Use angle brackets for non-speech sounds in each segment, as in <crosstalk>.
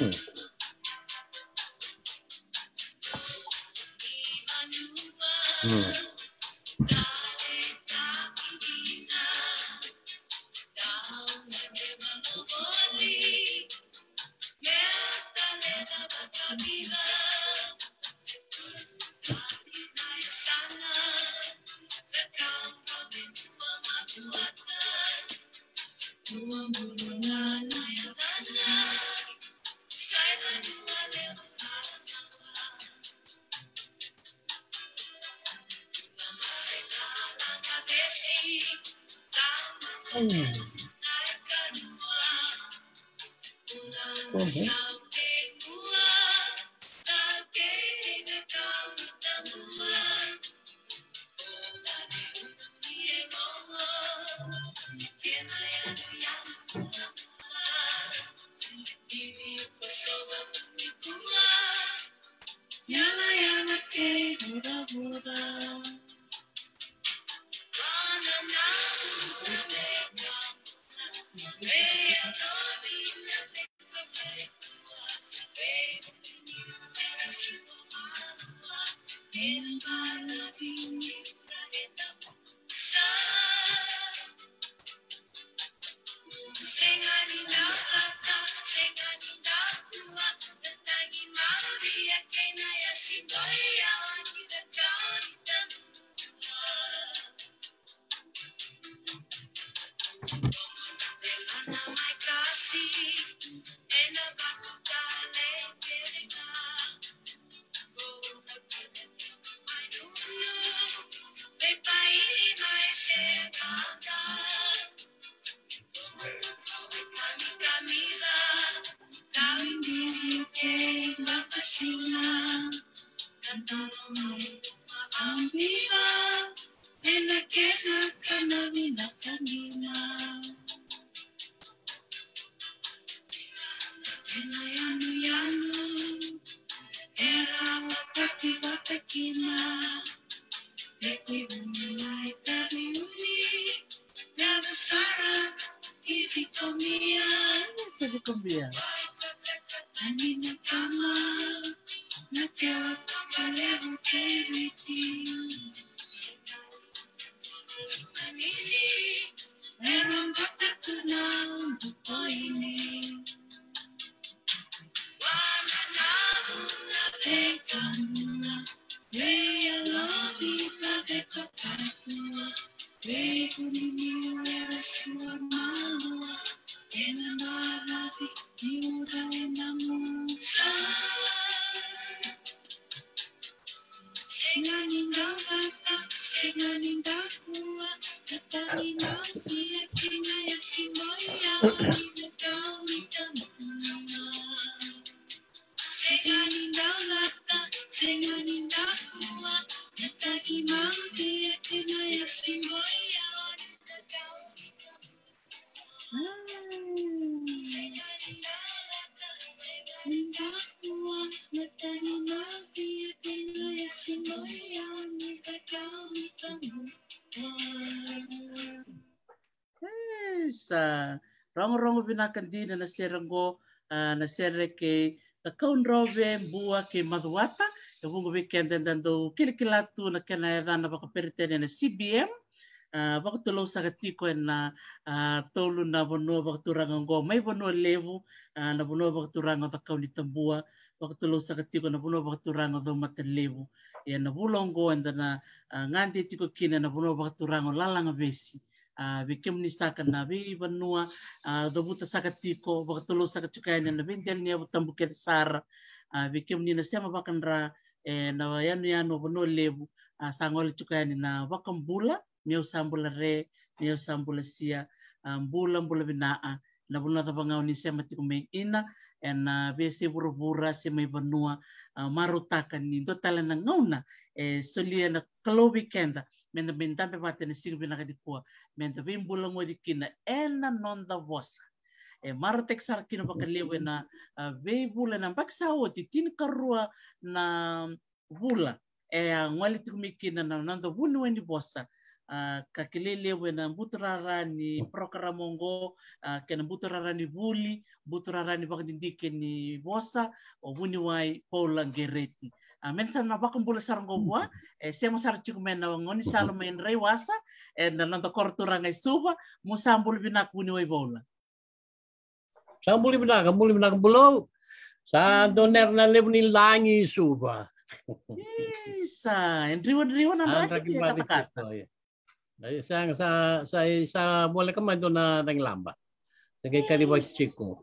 Hmm. Hmm. bem pinakan di na naserango uh, ah, nasere ke kaun rove bua ke maduata e vungo weekend dando kilikila tu na kena eva na baka peritene na CBM uh, ah, baka tulo sa katiko na uh, ah, tolu na bono baka turanga ngo mai bono levu uh, na bono baka turanga da kauni tambua baka tulo sa katiko na bono baka turanga do matan e na bulongo enda na uh, ngandi tiko kina na bono baka turanga lalanga vesi Ah, vikim nista kan nabi benua ah, dobu tasakat tiko bak tulu sakat cukai nen nabi dan nia butam buket sar ah, vikim nina siapa bakan ra eh, nawayan ya no beno lebu sangol cukai nina bakam bula miau sambula re miau sambula sia bula bula binaa na labuna tabanga unisia matikumei ina na vese burubura se mai banua marutaka ni do tala na ngauna e solia na kalo weekend menda menda pe pate ni singu bina kadikua menda vimbula ngwa dikina ena nonda vosa e marutek sar kina baka lewe na uh, vebula na baksa oti tin karua na vula e eh, ngwali tikumei kina na nonda vunu weni vosa uh, ah, we wena mbuturara ni mm. prokara mongo uh, ah, kena mbuturara ni buli mbuturara ni bakadindike ni bosa o buni wai paula ngereti uh, ah, mensa na bakambula sarango bua e sema sar chikumena wangoni en eh, na nanda kortura ngai suba musambul binak buni wai paula sambuli binak ambuli binak bulo sa mm. doner na lebni langi suba Isa, Andrew Andrew na kata-kata. Oh, dari sang sa sa sa boleh kemana tu na tang lamba. Sehingga kali buat cikku.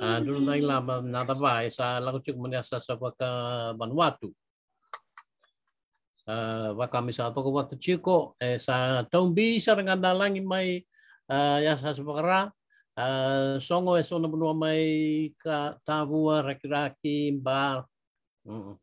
Ah, dulu tang mm-hmm. lamba na tapai sa laku cikku mana sa sa ka Vanuatu. Uh, wa kami sa toko wa cikku eh sa tombi sa rangandalang mai uh, ah, ya sa ra uh, songo e eh, sona benua mai ka tavua rakiraki mba. Mm.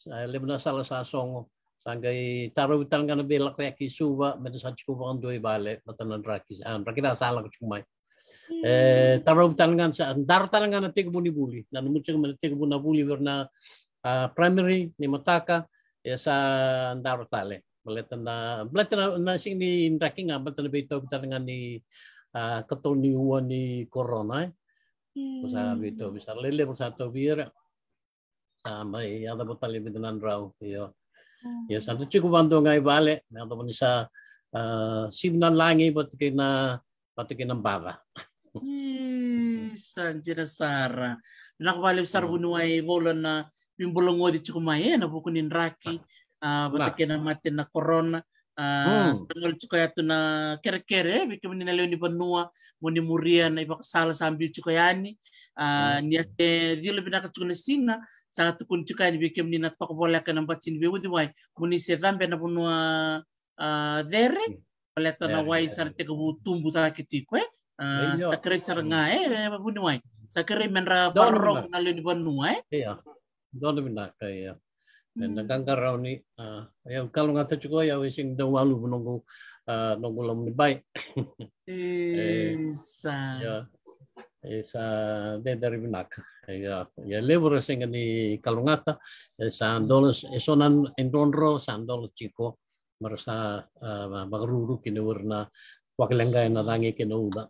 Sa lebna salah sa songo. Sanggai taro bitan kana be lak yaki suwa men sa chuku ban doi bale na rakis an ah, rakida sala ka hmm. eh taro bitan kan sa dar tan kana tek buni buli nan mucing men tek buna buli na ah, primary ni mataka ya sa dar tale meletan na meletan na sing ni raking ah, na be to bitan kan ni ketoniuan ni corona Bisa begitu, bisa lele bersatu biar sama ya ada betul lebih rau, iyo ya satu cukup bantu ngai balik na ataupun ni sa uh, eh, simnan langi patikin nah, hmm. na patikin ng baba. sanjira sara nak balik sarbunuay bolan na bimbolong odi cukup mai eh, na bukunin raki. Uh, patikin na na corona. Uh, cukai itu na kere-kere, eh, bikin ini nelayan di banua, mo muria na ipakasala sa sambil Ah, hmm. niate dilo bina ka tsukuna sina sa tukun tsuka ni bikem ni na bole ka namba tsin be wudi wai muni se dambe na bunu dere ah, bole ta na wai sa ah, eh, eh, eh, hmm. te ka tumbu ta kiti ko sa kre saranga e wudi wai sa kre menra barrok na le ni banu e iya dole bina ka iya dan nagangaraw ni ayaw kalong nga tachuko ayaw walu dawalu nungo nunggu lam <laughs> ni eh sa esa sa dederivinak ya, ya libro singa ni kalungata sa dolos esonan endonro sa dolos chico marasa magruru kinurna yang na dangi kinuda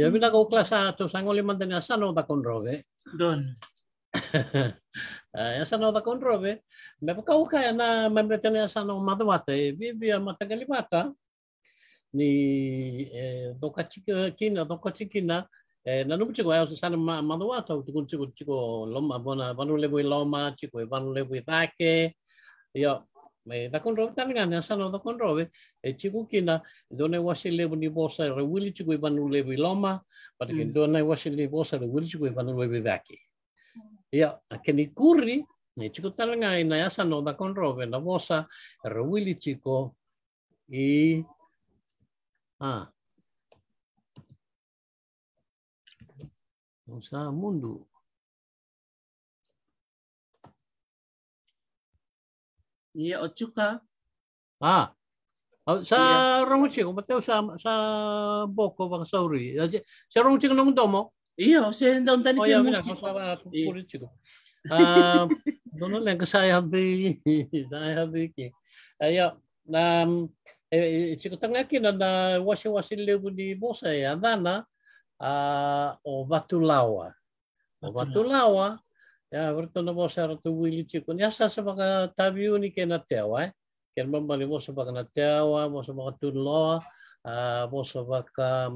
ya bina ko klas sa to sangoli man din asano da konrove don asano kau kaya na pagkauka na mamretani asano bibi bibia matagalimata ni doka chika kina doka chikina na chiko ayo sana ma maduwa tau tikun chiko chiko loma bona vanu lebu loma chiko vanu lebu dake yo me da conro tan gana sana da conro e chiko kina dona washi lebu ni bosa re wili chiko vanu lebu loma but ke mm. dona washi ni bosa re wili chiko vanu lebu dake yo ke ni curri ne chiko tan gana ina sana da conro na bosa re wili chiko i Ah. Usaha mundo. Ia ochuka. Ah. ah. Sa iya. ronguchi, kung ba't sa, sa boko, baka sa uri. Ya, sa ronguchi ka nung domo? Iya, sa daun tani kaya oh, mo. Iya, uh, doon lang kasi I have the I have the Ayo, um, Eh, e, tanga kina na wasi wasi lebu di bosa ya dana a uh, o batulawa. O batulawa ya berto na bosa ratu wili chiko Ya asa sa baka tabi uni kena tewa eh. Kena mambali bosa baka na tewa, bosa baka tuloa, a uh, bosa baka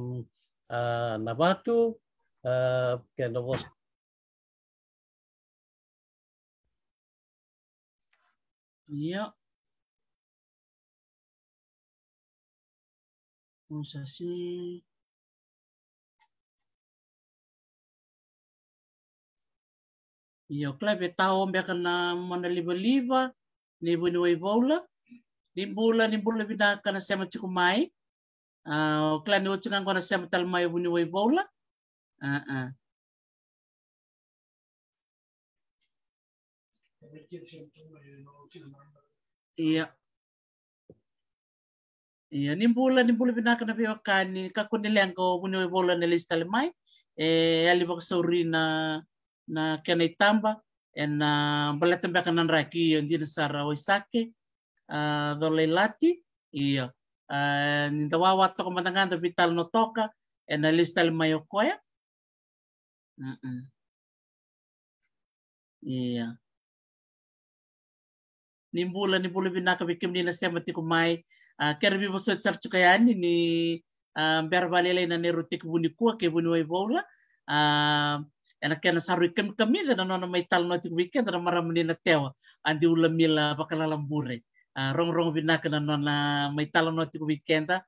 uh, na batu a uh, pulsasi iyo klebe ya, tau mbe kana mana liba liba ah, ni bu ni wai bola ni bula ah, ni bula bida kana sema ciku mai o kla ni ucingan kana sema tal mai bu wai bola a ah. Iya. Ia ni bula ni bula bina kana pio kani ka ni lengo muni oi bola ni lista le mai e ali bok na na kena itamba en bala tamba kana e raki yo ndir sara oi sake a dole lati ia ni dawa wato ko vital no toka en na lista le mai okoya ia ni bula ni bula bina ka bikim ni na sema tiku mai kera vivosoti saraika ani ni a bera valailai na nerauteki vu ni kua ke vuniwaivoula a ena kena saruikamikamicana nona maitalanoa toedaogorogoana nonamaitalanoatuiaitutakia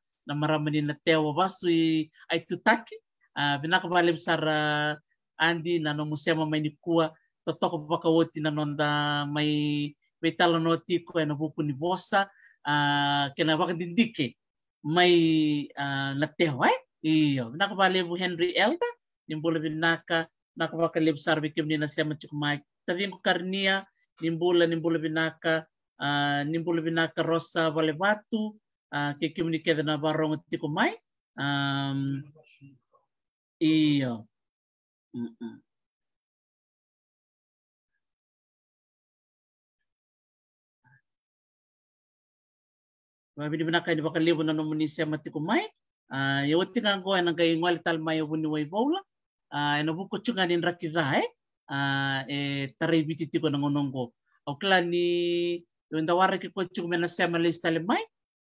ah, vinaka valevi sara adi na nomusema mainikua totoko vakaoti na noda mai veitalanoa tiko ena vukuni vosa Ah, kena wakati may, mai ah, lattehwai iyo nak bu henry elta nimbula binaka nak wakalib sarbi kimni na sema mai. tavin karnia nimbula nimbula binaka nimbula binaka rosa vale watu ah, ke kimni keda na barong tikumai iyo mm -mm. mabidibinaka ni ah, bakalibu ah, ah, eh, na nomunisia matikumai uh, yawatinga ngoa na kai ngwali talma yawuni waivaula uh, na bukuchunga raki nrakirae Tarai biti tiko na ngonongo aukla ni mena kikochuku menasema listale mai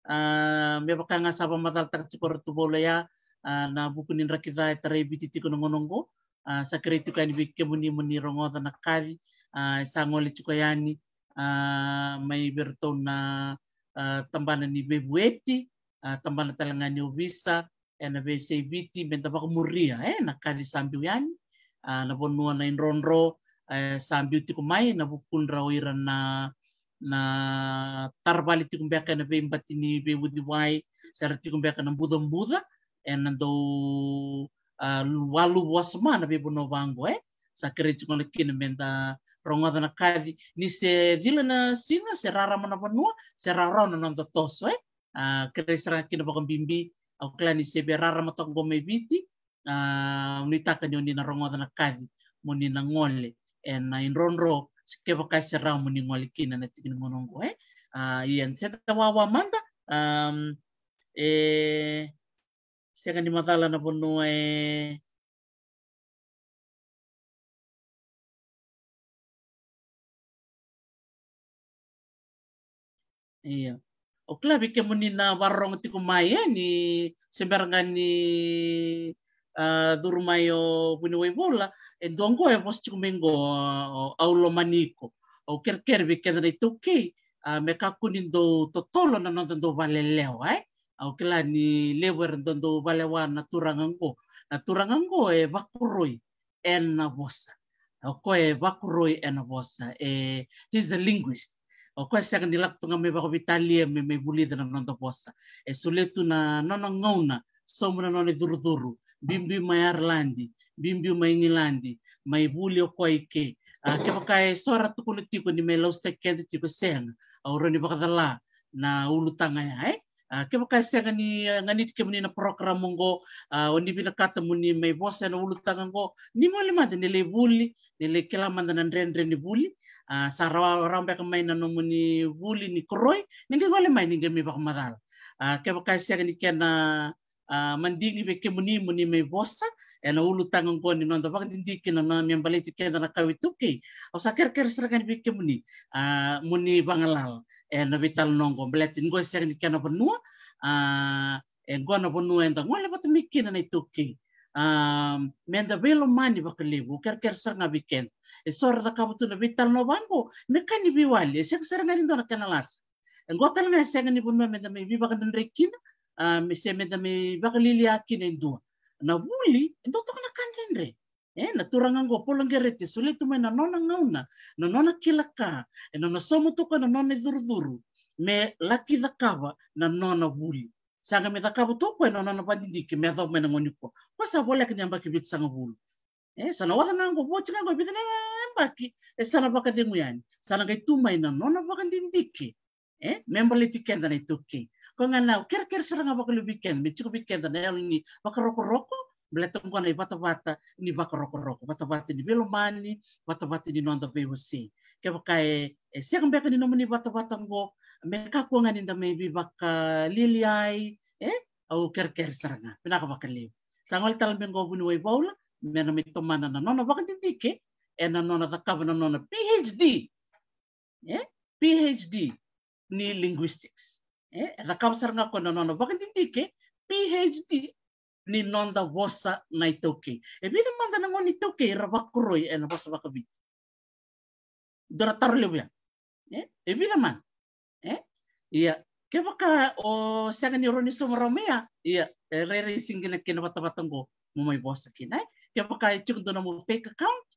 uh, mebakanga saba matal tu baula ya na buku tarai biti tiko na ngonongo uh, tiko ni bikemuni muni rongo tanak kari sangoli chikoyani mai bertona Ah, tambana ni bebueti uh, ah, tambana ni visa ena be se e viti menta pa muria eh na kali sambiu yani ah, na bonua na inronro e, sambiu tiku mai na bukundra oira na na tiku na be imbatini be budiwai sara tiku mbeka na buda buda ena do walu wasma be bono eh sakrich molekin menta rongota na kadi ni se dila na sina se rara mana panua se rara na nonto toso eh sara kina bakam bimbi au klani se be rara matok bome biti unitaka ni onina rongota na kadi moni na ngole na inronro sike bakai se rara moni ngole kina na tikin monongo eh ian se tawawa manda um eh se kan dimatala na panua e Iya. O klabi ke munina warrong ti kumaya ni ni uh, durmayo buniway bola e eh, dongo e vos ti kumengo oh, aulo maniko. O oh, kerkerbi kedra ituki uh, me kakunin do totolo na nonton do valeleo ai. Eh? Au ah, kila ni lewer do valewa na Naturangango e eh, vakuroi en na vosa. Ah, o koe vakuroi en na vosa. E, eh, he's a linguist. o questa che nell'atto che mi va vitali e mi pulita non non possa e suletto na non ngona somra non è durduru bimbi mai arlandi bimbi mai ngilandi mai buli o koi ke a ah, ke baka e sora tu kono tiko ni me lausta kendi tiko sen a ora baka dala na ulu tanga ya eh keba ah, kaisa gani ngani ke muni na program ngo ah, oni bila kata muni mai bosa na ulu tanga ngo ni mole ma de le buli de le kela manda na ndren ndren ni buli ah, sarawa rambe ka na no muni buli ni kroi ni ngi ni ngi mi bak kena be ke muni muni mai bosa ena ulu tangan ko ni nonda bak dindi kina na miam bali ti kena na kawi tuki au sa ker ker serakan bikin muni uh, muni bangalal ena vital nongko. beletin go sering ni kena benua uh, en go na benua enta ngole bat mikina na tuki um, menda belo mani bakalibu ker ker sarna weekend e sora da kabutu na vital no bango me kani biwali e na sarna kan ni dona kanalas ngotal na sek ni bunma menda me bibaka den rekin ah, me se menda me bakalili akine ndua nawuli dotok na kanin re eh naturangan go polang gerete sule tume na nona ngauna na nona kilaka e eh, na somo toko na nona durduru me laki dakava na nona wuli sanga me dakava toko e nona na me dau me na ngoni ko Wasa bola ke nyamba ke bitsa ngulu eh sana wala na nango bochi nango bitene mbaki eh, sana baka denguyani sana ngai tuma ina nona baka ndindike eh member litikenda na itoki ko na ker ker sura nga baka lubiken ni chiku biken ta nel ni baka roko roko bela na bata bata ni bakaroko roko bata bata ni belo mani bata bata ni nonda be wasi ke baka e sek mbeka ni nomani bata bata ngo meka ko ngani nda maybe baka liliai eh au oh, ker ker sura nga pinaka baka liu sangol tal ngo bunu wai baula mena mi tomana na nona baka titike ena eh? eh, nona takava na nona PhD eh PhD ni linguistics Eh, rakamsaranga kono nono ke phd ni nonda vosa na itoke e bidi manda nango ni toke rabakuroi e na vosa vakabiti dora tarulebuya eh, e bidi man eh, iya kebaka o siaga ni roni somaromea iya e rere singina kena batabatango mumai vosa kina kebaka e chuk dona mo fake account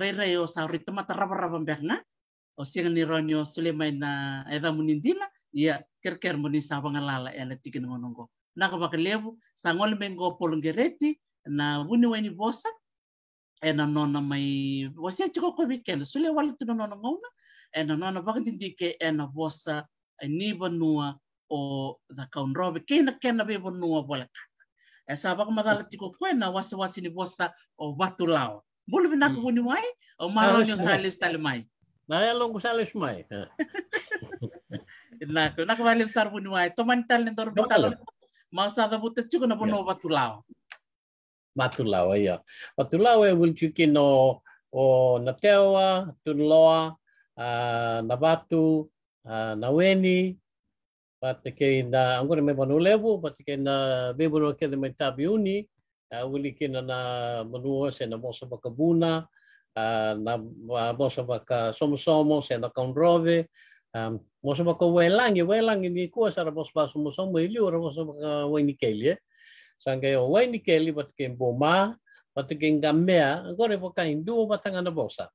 rere o sa raba rabarabambenga o siaga ni roni o sulemaina eda ia a moni savanga lala e na tiki na monongo na ka vakalevu sangol mengo polongereti na wuni weni vosa e na nona mai wasia tiko ko weekend sule wala tino nona ngona e na nona vakatitike e na vosa ni vanua o da kaunrove kena kena ve vanua vola kata e sa vakamadala tiko koe na wasiwasi ni vosa o vatu lao bulu vinaka hmm. wuni wai o maroni o sales tale mai na e longo mai nako nako wale sarbu ni wai e to man tal ndor butal ma sa da bono batulao batulao ya batulao e wul chuki o na tewa tunloa na batu na weni patike na angore me banu lebu patike na no ke de me tabiuni wuli kina na manua se na mosa bakabuna na mosa baka somo somo se na Mosa baka welangi, welangi ni kua sara mosa basu mosa mwili, ora mosa baka waini keli. Sangkai o waini boma, bat ke ngamea, gore baka hindu batangana bosa.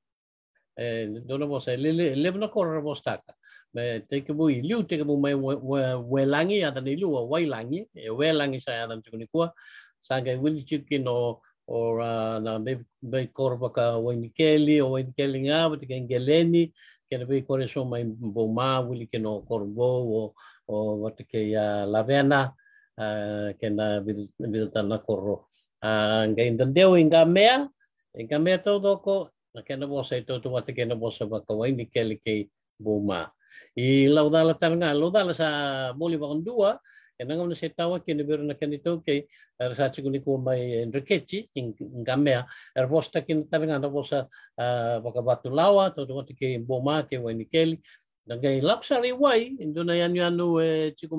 Dona bosa, lebna kora bostaka. Me te ke mui liu, te ke mu mai welangi, adan ilu wailangi, welangi sa adan tukuni kua. Sangkai wili chiki no ora na be be korba ka waini keli, o waini keli ngā, bat quer ver quais são mais bom mávuli que não corvo ke ya que a lavena que na vida na corro ngai entendeu inga mea inga mea todo ko que na bolsa e todo o que na bosa ba ko ini que ele que luda má e laudala tanga sa dua nangam se setawa, ke ne beru na ken to ke er sa kuni ko mai enriqueci in gamea er vosta ken tabe apa vosa baka ah, batu lawa to to ke boma ke wani keli dangai luxury way induna yanu yanu e eh, chiku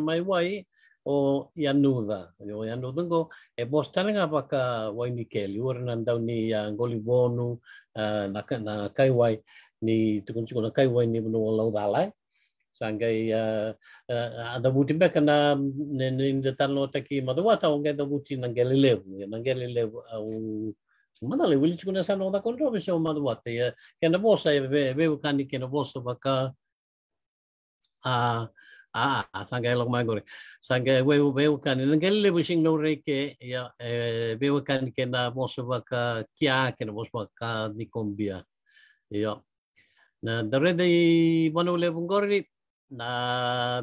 mai wai o Yanuda. O Yanuda ngo e eh, bos talanga baka wainikeli. Ura nandau ni Angolibonu, na, na wai ni tukunchiko ah, ah, na wai ni mnu sangai ada buti be na ne de tan lo taki ma do wata onge da buti na gelile na gelile un mana le wili chuna sa no da kontro se ma ya kana bosa be be kani kana bosa baka a Ah, sangkai lo mai gore. Sangkai we we kan ni ngel le busing no re ke ya we kan ke na bosu kia ke na bosu baka ni kombia. Ya. Na dare dei manu le na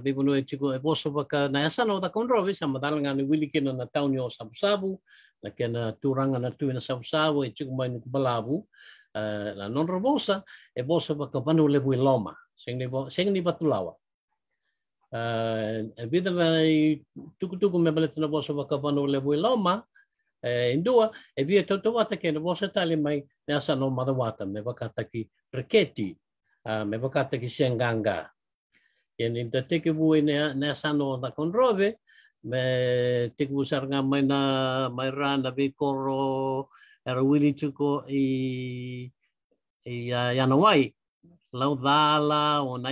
bibunu e chiko e poso baka na esa no ta konro vi sa madal ni wili kina na tau ni o sabu sabu na kena turanga na tuina sabu sabu e chiko mai ni kubalabu na non robosa e bosa baka vanu le bui loma sing ni sing ni batulawa e vida na tuku tuku me balet na bosa baka vanu le bui loma indua e via toto wata kena bosa tali mai na esa no madawata me baka taki reketi me baka taki senganga y da teke bui ne ne sano da kon robe me teke bu sarga mai na mai ran da be koro era wili i i ya lau dala o na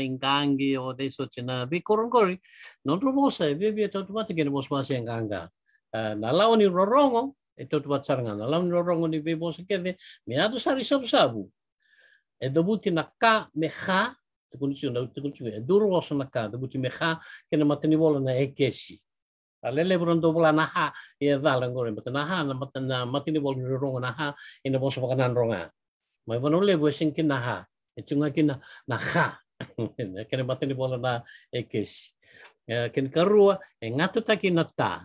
o de so chena be koron kori non robo se be nganga na lau ni rorongo e eh, to tuma sarga na ni rorongo ni be ke sabu na ka me te kunitsi na te kunitsi e duru o sona ka te kunitsi me ha ke na na e kesi a lele bura bula na ha e a dala ngore mata na ha na mata na mateni wola ni na ha e na bosa baka na ronga mai bana sen ha e tunga ke na ha <laughs> ke na mateni wola na e kesi e, ke karua e ngatu taki na ta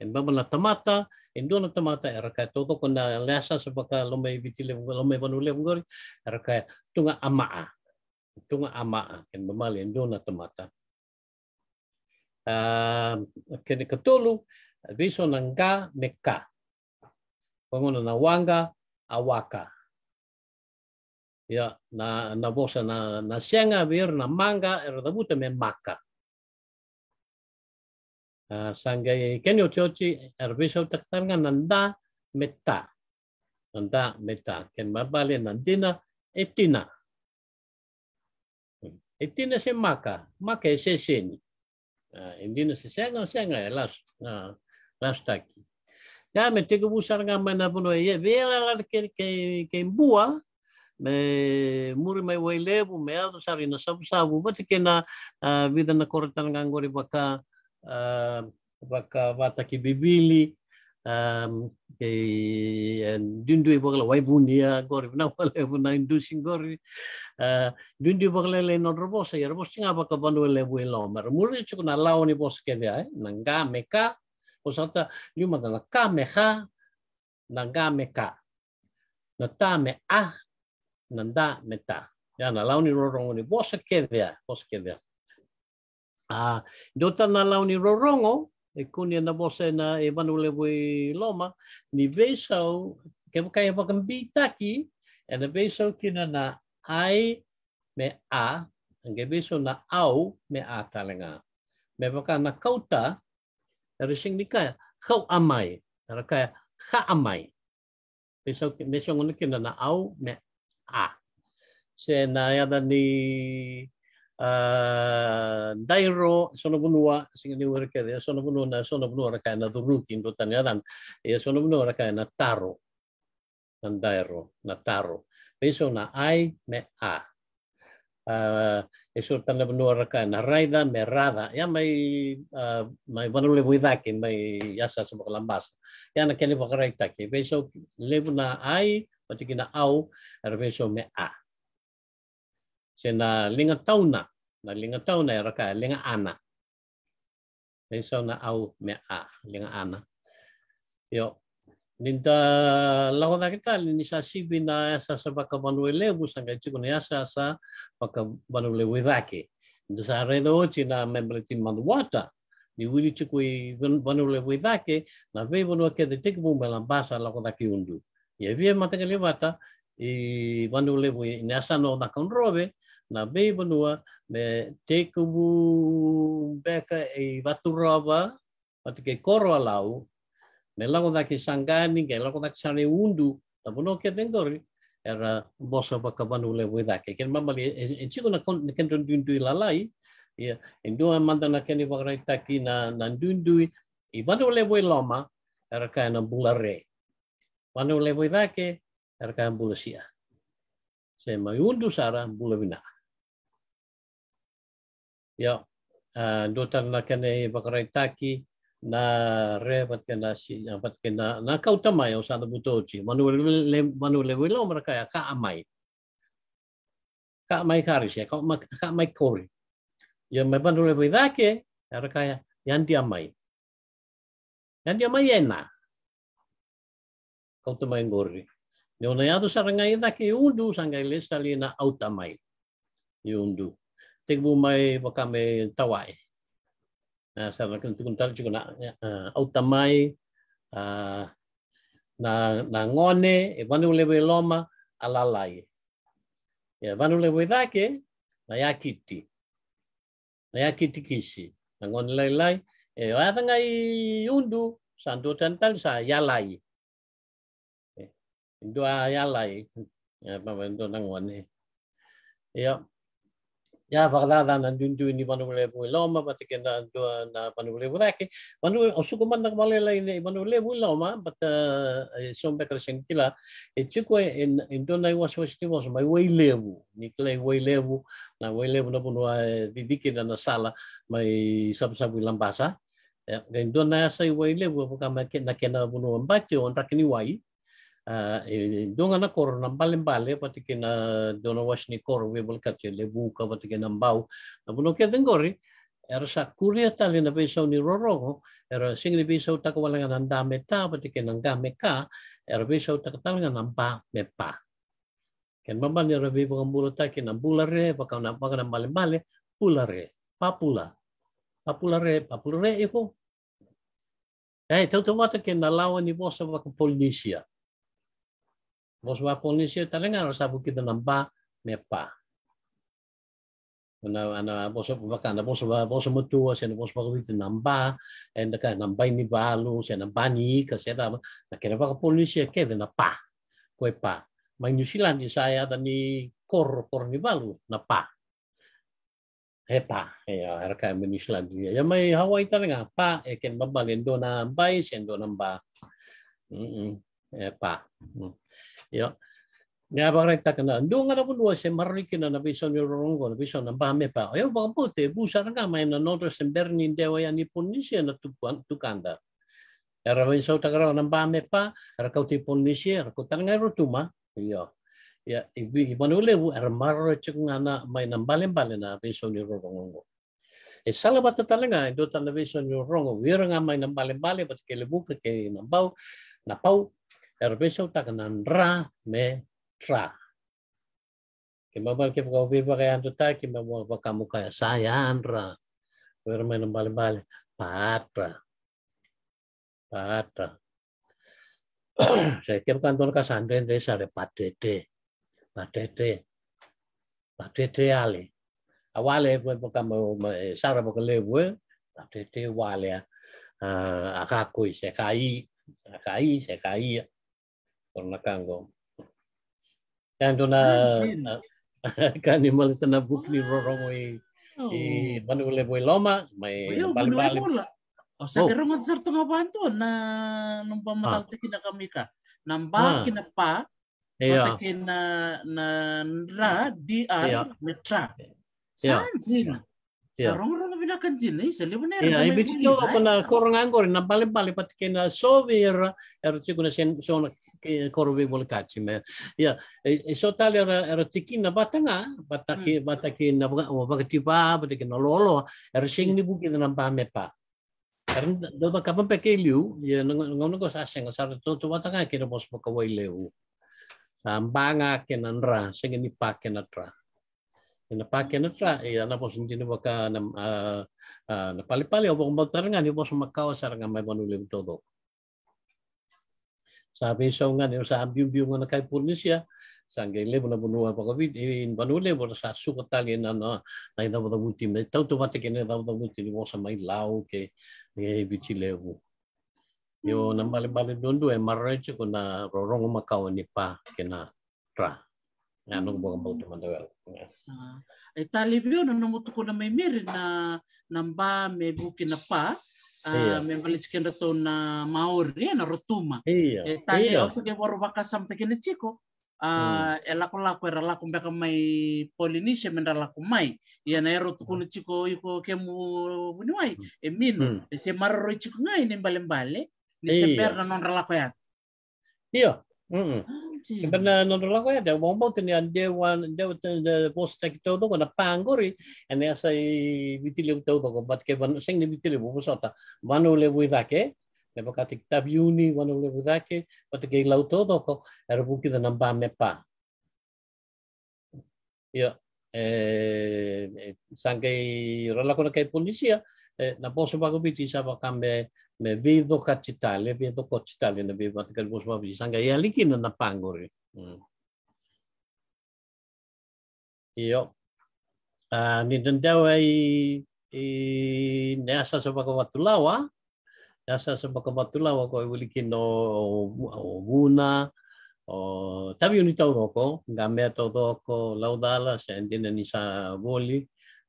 e mbaba na tamata e na tamata e raka toko kona lesa sa baka lomai viti lomai bana ule e raka tunga amaa tunga ama ken mamalin dona tomata ken ketulu biso nanga meka pangono na wanga awaka ya na na bosa na na sianga bir na manga er buta me maka sanga kenyo chochi er viso taktanga nanda meta nanda meta ken mabale nandina etina Iti na si Maka. Maka e seseni. Hindi na si Senga, Senga e taki. Ya me teko busar nga mana puno e vela lar ke ke ke mbua me muri mai wai lebu me ado sari na sabu sabu bati ke na vida na kortan nga ngori baka baka vata ki bibili kay dundi bagla wai bunia gori na wala buna indusin gori dundi bagla le non robosa ya robos tinga ba kabando le bu lo mar mulu chu na lao ni bos ke dia nanga meka osata lima na ka meha nanga meka na ta me a nanda meta ya na lao ni rorongo ni bos ke dia bos ke dia ah dota na lao ni rorongo e kuni na bose na e vanulevui loma, ni vesau, ke kai e wakambitaki, e na vesau kina na ai me a, nge vesau na au me a talenga. Me waka na kauta, e rising ni kaya, kau amai, e ra kaya ka amai. Vesau, vesau ngona kina na au me a. Se na yada ni Dairo sono bunua singani urakaya sono bununa sono bunura kana durukin butani adan ya e sono bunura kana taro nan dairo na taro peso na ai me a e so tan bunura kana raida me rada ya mai mai banu lebu buidaki mai yasa sa basa ya na kene bakarai taki peso na ai patikina au erbeso me a sena linga tauna na linga tauna era ka linga ana len sona au me a linga ana yo ninda lawa na kita ni sa sibi na sa sa baka manuele busa ga e chiku ni asa sa baka manuele wiraki nda sa membre tim wata ni wili chiku i e manuele wiraki na ve bono ke de tikbu melambasa lawa da ki undu ye vie matengele bata i manuele wi e, ni asa no nabe benua, me te kubu beka e waturava patike korwa lau me lako ke sangani ke lako daki sane undu bono ke tengori era bosa baka banu le ke ken mamali e chiko e na ken la lalai ya indo amanda na ken ibagrai taki na na i ibanu le we loma era na bulare banu le ke era ka bulasia se mai undu sara bulavina Ya, eh, dotan na kene taki, na re kena si pat kena na na kau tamai o sa da butochi manu le manu le lo mara kaya ka amai ka amai kari se ya, ka ma ka amai kori ya me manu le ya, ke ara kaya yan dia amai yan dia amai ya ena kau tamai ngori ne ona yadu sarangai saranga ke undu sangai lestali na autamai i tegumai wakame tawai. Ah, sa Sama kuntal juga na ah, autamai ah, na na ngone e vanu lewe loma alalai. Ya e vanu lewe dake na yakiti. Na yakiti kisi. Na ngone lai lai e wadanga i undu sando tantal sa yalai. Dua yalai. Ya pamendo ya e, na ngone. Ya ya bagaimana nandun tuh ini manu boleh boleh lama mati kena dua na manu boleh boleh ke manu ini manu boleh boleh lama but eh, eh, sampai lah itu eh, in in tuh naik was was ini was my way level na way level nampun wa didikin dan salah my sabu sabu lampasa ya kalau tuh naik say way level bukan nak kena bunuh empat jauh tak kini Eh, eh, eh, donga na kor na bale mbale patike na dona ni kor we bol katse le buka patike na mbau na buno ke dengori era sa kuria tali na besau ni roro, era singni besau takawalanga na ndame ta patike na ngame ka era besau takatalanga na mba me pa ken mamba ni rabi pagambula ta ke na bulare pakana pakana mbale mbale re papula papulare re eko Hey, tau tau mata ke na lawa ni bosa waka Polinesia. 모스와포니시에 따른 거 사부기도 남바 메파 na ana boso bakana boso boso mutu se na boso pagawit namba and ka namba ini balu sena na bani ka se da na kera ba polisi ke na pa ko pa New Zealand saya tani ni kor kor ni balu na pa he pa ya ka New Zealand ya, eh, ya mai ya. ya, Hawaii tara pa e ken babalen do na bai sen do namba Epa. Hmm. Yo. Nga pakrekta ka na. Doon nga na po nuwa siya marikin na nabiso ni Rorongo, nabiso na bahame pa. Ayaw baka po, te, busa na ka, na nanotas ng berni dewa yan ni Ponisya na tukanda. Era ya, rin sa utagaraw ng bahame pa, rakaw ti Ponisya, rakaw talaga rutuma. Yo. Ya, ibi imanulewu, era mararachik nga na balen balen balin na nabiso ni Rorongo. E salabata talaga, ito talaga nabiso ni Rorongo. Wira nga may nambalin-balin, ba't na bau nambaw, tak takanan ra me tra. bal kip kau viva kaya antu kima bal pa kamu kaya sayan ra. Pero may nambali bali patra. Patra. <clears throat> Saya kip kasan den de sare patete. Patete. Patete ale. Awale po kamu sara po kalewe patete wale Akai sekai. Sekai sekai. Cornacango. Kando na ah, <laughs> kani malita na book ni Rorongo i manule ah, Manule Loma may balibali. O sa oh. erong sir tunga banto na nung pamalalte ah. kina kami ka. Namba ah. kina pa Yeah. Kina na ra di ar metra. Sanjin. Yeah. sarong na pinakadjin na isa libo na yeah ibi dito ko na korang angkor na palim palim pati ke na sovir er tiko na sen so na korwe volkachi me yeah so tal er er tiki na batanga ah. bataki bataki hmm. na bagati oh, ba bati na lolo er sing hmm. ni buki na pa me pa Karena dapat kapan pakai liu, ya ngono kok saseng, sarang tuh batanga kira bos mau kawai liu. Sambanga kenanra, sehingga nipake tra. napakyanatra iya na eh, ano po sinjini baka na uh, ah, uh, ah, napalipali o kung magtarangan iyo po sumakawa sa rangan may manulim todo. Sabi sa nga niyo sa ambiyo-biyo nga nakay Purnisya, sa ang gayle mo na bunuha pa COVID, eh, in banule bor sa sukatali na na na ina mo buti, may tau tumatik ina eh, mo na buti mo sa may lao ke ngay bichilewo. Yo hmm. na mali-mali doon doon, mararecho ko na rorong makawa ni pa kina tra. nanu bogambodo mandawel yes ah. e talibio na namutu ko na may miri na namba me buki na pa Uh, me malitikenda to na maori na rotuma iya. e tali iya. also ke waro baka samta kene chiko uh, ah, mm. e lako lako era lako mbeka mai Polynesia menda lako mai ia na ero tukunu chiko yuko kemu winiwai mm. Hmm. Iya. e minu mm. e se maroro chiko ngai ni mbale ni se perna non lako ya. iya Mm -mm. Bena nodola ko ya de wombo tini ande wan de de bos tek todo ko na pangori ene asa i vitile todo ko bat ke van sing ni vitile bo sota vanu le vidake le bakati tabiuni vanu le vidake bat ke lau todo ko era buki de namba me pa ya eh sangai rola ko kai polisia na bosu bago biti sa με βίδο κατσιτάλε, βίδο κοτσιτάλε είναι βίδο ακριβώς μαύρη σάγκα. Η αλήκη είναι ένα πάγκορη. Io. Uh, nindandaw ay i nasa sa pagkamatulawa. Nasa sa pagkamatulawa ko iwilikin no muna. O, tabi yun itaw roko. Gameto doko laudala sa endin ni sa boli.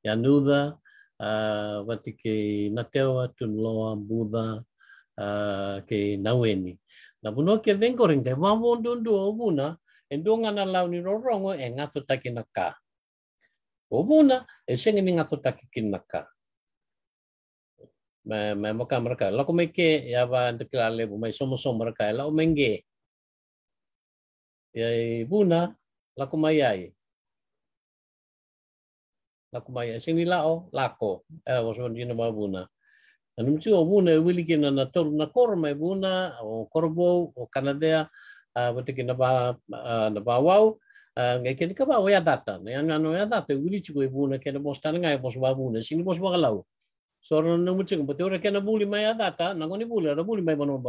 Yanuda. E Ah, wati ke natewa tunloa buda ah, ke naweni. Na puno ke vengoring te wawo ndundu obuna endunga na lau ni rorongo e ngato taki na ka. Obuna e sengi mi ngato taki kin na ka. Ma ma moka mereka la meke ya ba ndekla le bu mai e somo somo mereka e la o menge. Ya buna la mai ai nakumaya sing ilao lako era wasman jina mabuna anum tio muna e wili kina na tolu na koro mai e buna o korbo o kanadea a wote kina ba na ba wau ngai kina ka ba o ya data ne anu anu ya data e wili tiko buna kina bostana ngai bos ba buna sini bos ba galau so no no mutsi ko kena ora buli mai data na ngoni buli ora buli mai bono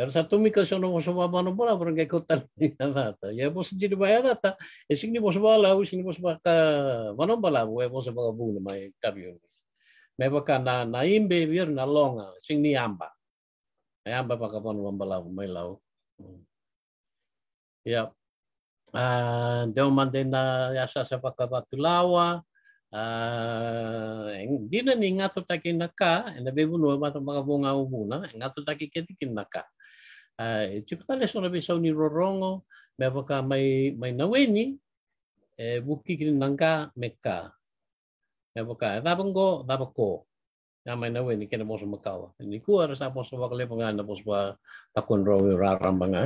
Era satu tumi sono mo sobo mano mo la pero ngay ni na Ya mo sa jiri bayan na ta. E ya, sing ni mo sobo la wis ni mo sobo ka mano mo la wo e mo bu na mai kabi wo. Me ba ka na na imbe wir na longa sing ni amba. E amba ba ka mano mo la mai la wo. Ya. Ah, de mande na ya sa sa ba ka ba tulawa. Ah, uh, dina ni ngato taki naka, ena bebu no mata maka bunga ubuna, ngato taki ketikin naka ay tipatales ona be sauni rorongo me mai mai naweni e buki kin nanga meka me avaka vabango e vabako na mai naweni kena moso makawa ni ku ara sa poso wakale pangana poso pa pakon ro e rarambanga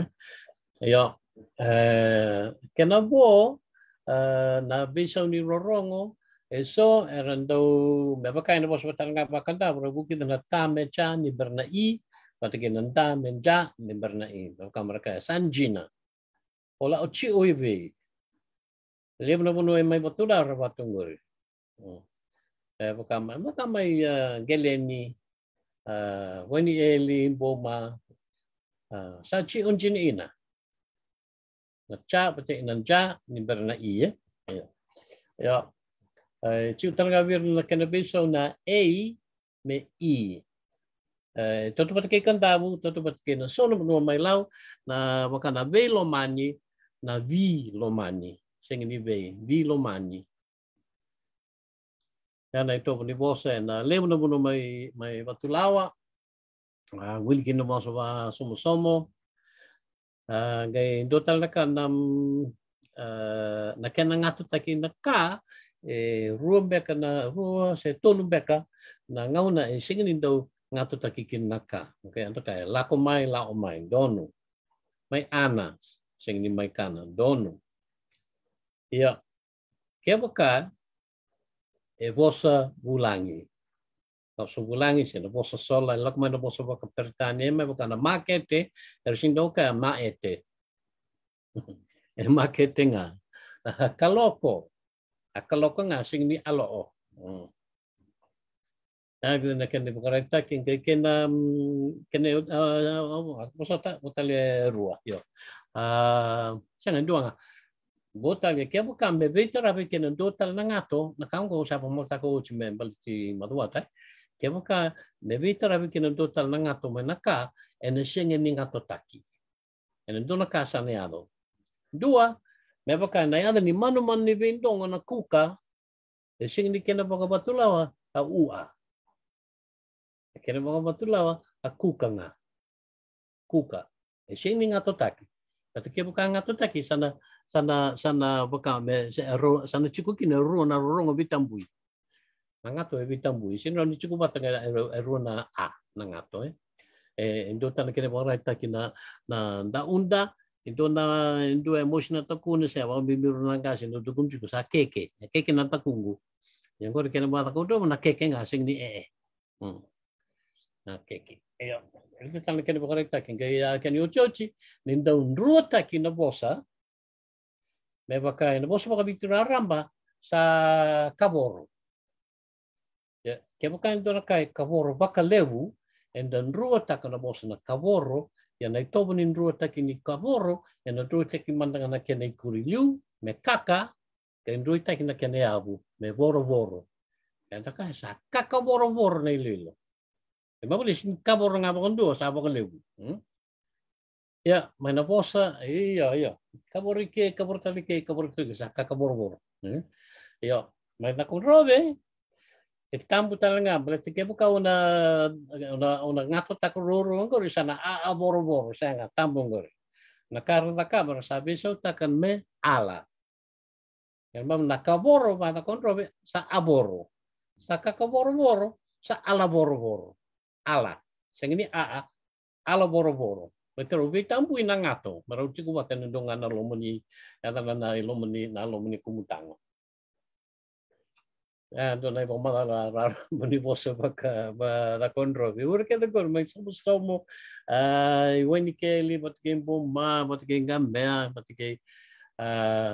yo eh kena bo e, na be sauni rorongo eso erando me avaka ina poso patanga pakanda bro buki na tame cha ni bernai patikinanta menja nimbarnai kamraka ya, sanjina ola ochi oive lebna bunu mai batula rabatungur oh. e eh, bukama bukama eh, geleni eh, weni eli boma sachi unjin ina nacha pati nanja nimbarnai ya ya Ciu targa wirna kanabiso na A me I e eh, toto patake kandavu toto patake na solo no mailau na wakana lo mani na vi sengi sengini be vi mani yana ito ni bose na levo na buno mai mai lawa a ah, wili kino mo wa somo somo a ah, gai dotal na kanam eh, na kena ngatu taki eh, na ka e ruo beka na ruo se tonu beka na na e sengi dau ngatu takikin naka. Oke, okay, anto kaya lakomai mai donu. mai ana sing ni may kana donu. Iya. Kaya baka e bosa gulangi. Kau sugulangi sih, bosa sesola, lak mana lepo sebuah kepertanyaan, memang na makete, dari sini dong kayak maete, <laughs> e nga <laughs> kaloko, kaloko nga ngasing ni aloo. Hmm. Agna kan bukareta ken ken ken posata otale rua yo. Ah, sana duanga. Gota ke kiapo kambe vetra pe ken dotal nangato, nakango sa pomota ko chimen balti maduata. Kiapo ka me vetra pe ken dotal nangato menaka en senge ningato taki. En dona ka saneado. Dua, me baka na yada ni manu man ni vendonga na kuka. Esing eh, ni kena baka batulawa a ah, ua kere wanga matulawa a kuka nga. Kuka. E shi ni ngato taki. Kata ke buka ngato taki sana sana sana buka me sana ki kina ro na ru ngo bitambui. Na ngato e bitambui. Sini ro ni bata batanga e ro e na a na ngato e. E ndo tana kere wanga taki na na nda unda Indo na indo emosi na kuni se wa bimiru na ngasi ndo dukum chiku sa keke. E keke na kungu Yang kore kena buat aku do na keke ngasing ni e. e. Hmm. Okay, tanken på eh, korrekt takin kai ya ken yo chochi nin da un rua takin na bosa me baka na bosa baka victoria ramba sa kaboro ya ke baka ndo na kai kaboro baka levu en dan rua takin na bosa na kaboro ya na tobo nin rua takin ni kaboro ya na rua takin mandanga na ikuri kuriliu me kaka ken rua takin na kena abu me voro voro ya ta kai sa kaka voro voro na ililo. Emabuli sinkabor nga bakon do sa bakon lebu. Hmm? Ya, mana posa, iya iya. Kabur ike, kabor talike, kabur ike, sa, kabur bor. Hmm? Ya, mana kon robe. Et kambu talanga, berarti ke buka una una una ngato tak roro ngor sana a a bor bor saya nga tambu ngor. Na karna kabar sabi so takan me ala. Yang mam kabur, mana kon robe sa aboro. Sa kakaboro bor, sa ala bor bor ala. Sangini a ala boro-boro. betul be tambu ina ngato. Marau tiku wata nendong na lomoni na na lomoni na lomoni kumutango. Ya, Dona i voma la la <laughs> moni vosa va ka va da konro vi ur ke da kor mai sabu stomo i weni ke li bat ke bomma bat ke gambe bat ke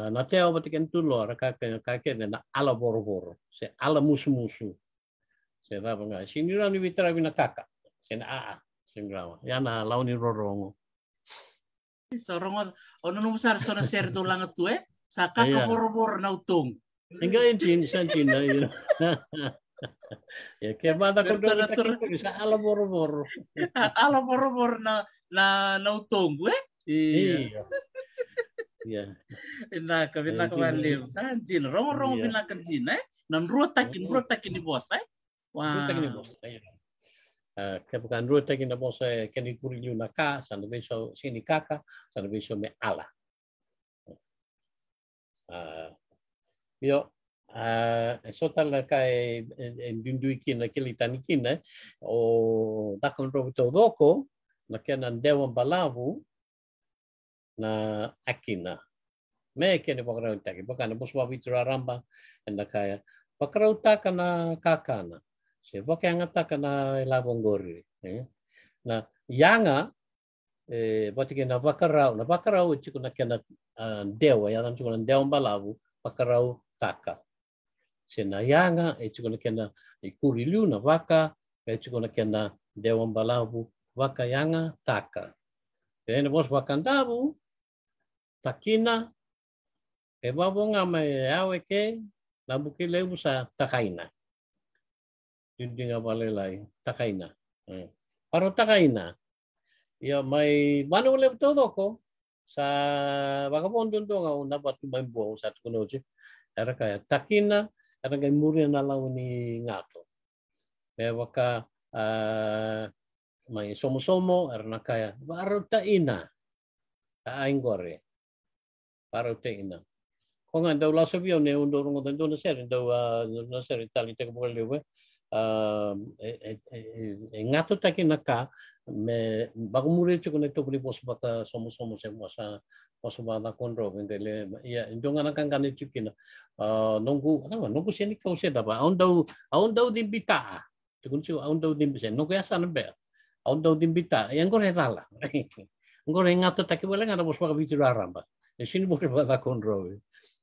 na teo bat ke tulo ra ka ke na ala boro boro se ala musu musu Seraba sini Sinira ni vitra vina kaka. Sen a a. Singrama. Yana launi rorongo. So rongo. Ono numusar sona ser dolang tu eh. Sa kaka iya. borobor na utong. Enggak incin, san na ya. Ya ke bada ko do sa ala borobor. <laughs> Ala borobor na na na utung we Iya. Iya. iya. kabinak walim, Sanjin, rongo-rongo iya. bilang kerjin, eh. Nan ruotakin, ruotakin di bos, eh. Wow. Rutakin bosa che bukan dua tegi na bosa che kuri liu na ka san sini kaka san be so me ala io eh, e eh, so tal ka e eh, dindui kina kili tanikina o takon kontro to doko na ke na dewa balavu na akina me ke ne bakra utaki bakana boswa ramba na ka bakra utaka na kakana wakangata la bongori. E na yanga watike na wakarau na wakarau chiku na kena dewa ya na chiku na dewa mbalavu wakarau taka. na yanga e chiku na kena e kuriliu na waka e chiku na kena dewa mbalavu waka yanga taka. Tena bos wakandavu takina e babonga mai awe e ke na sa takaina hindi nga malalay, takay na. Hmm. Pero takay na. Ya, may manulim todo ko sa vagabondon do nga una bat may buo sa kunoji. Era kaya takina, era kaya muri na lang ni ngato. May waka uh, ah, may somo-somo, era na kaya. Baro taina. Aing gore. Baro taina. Kung nga daw lasabiyaw niya, eh, undurong ko doon na sir, daw ah, na seri, itali tayo ko eh ngatu taki naka me bakumure chuku ne tokuri posbata somo somo se wasa posbata konro bendele ya jonga naka ngane chukina nongku nama nongku seni kau se daba aun Aundau aun dau dimbita tukun chu aun dimbise nongku ya sanbe aun dau dimbita yang gore rala ngore boleh taki bola ngara posbata bicara ramba sini boleh bata konro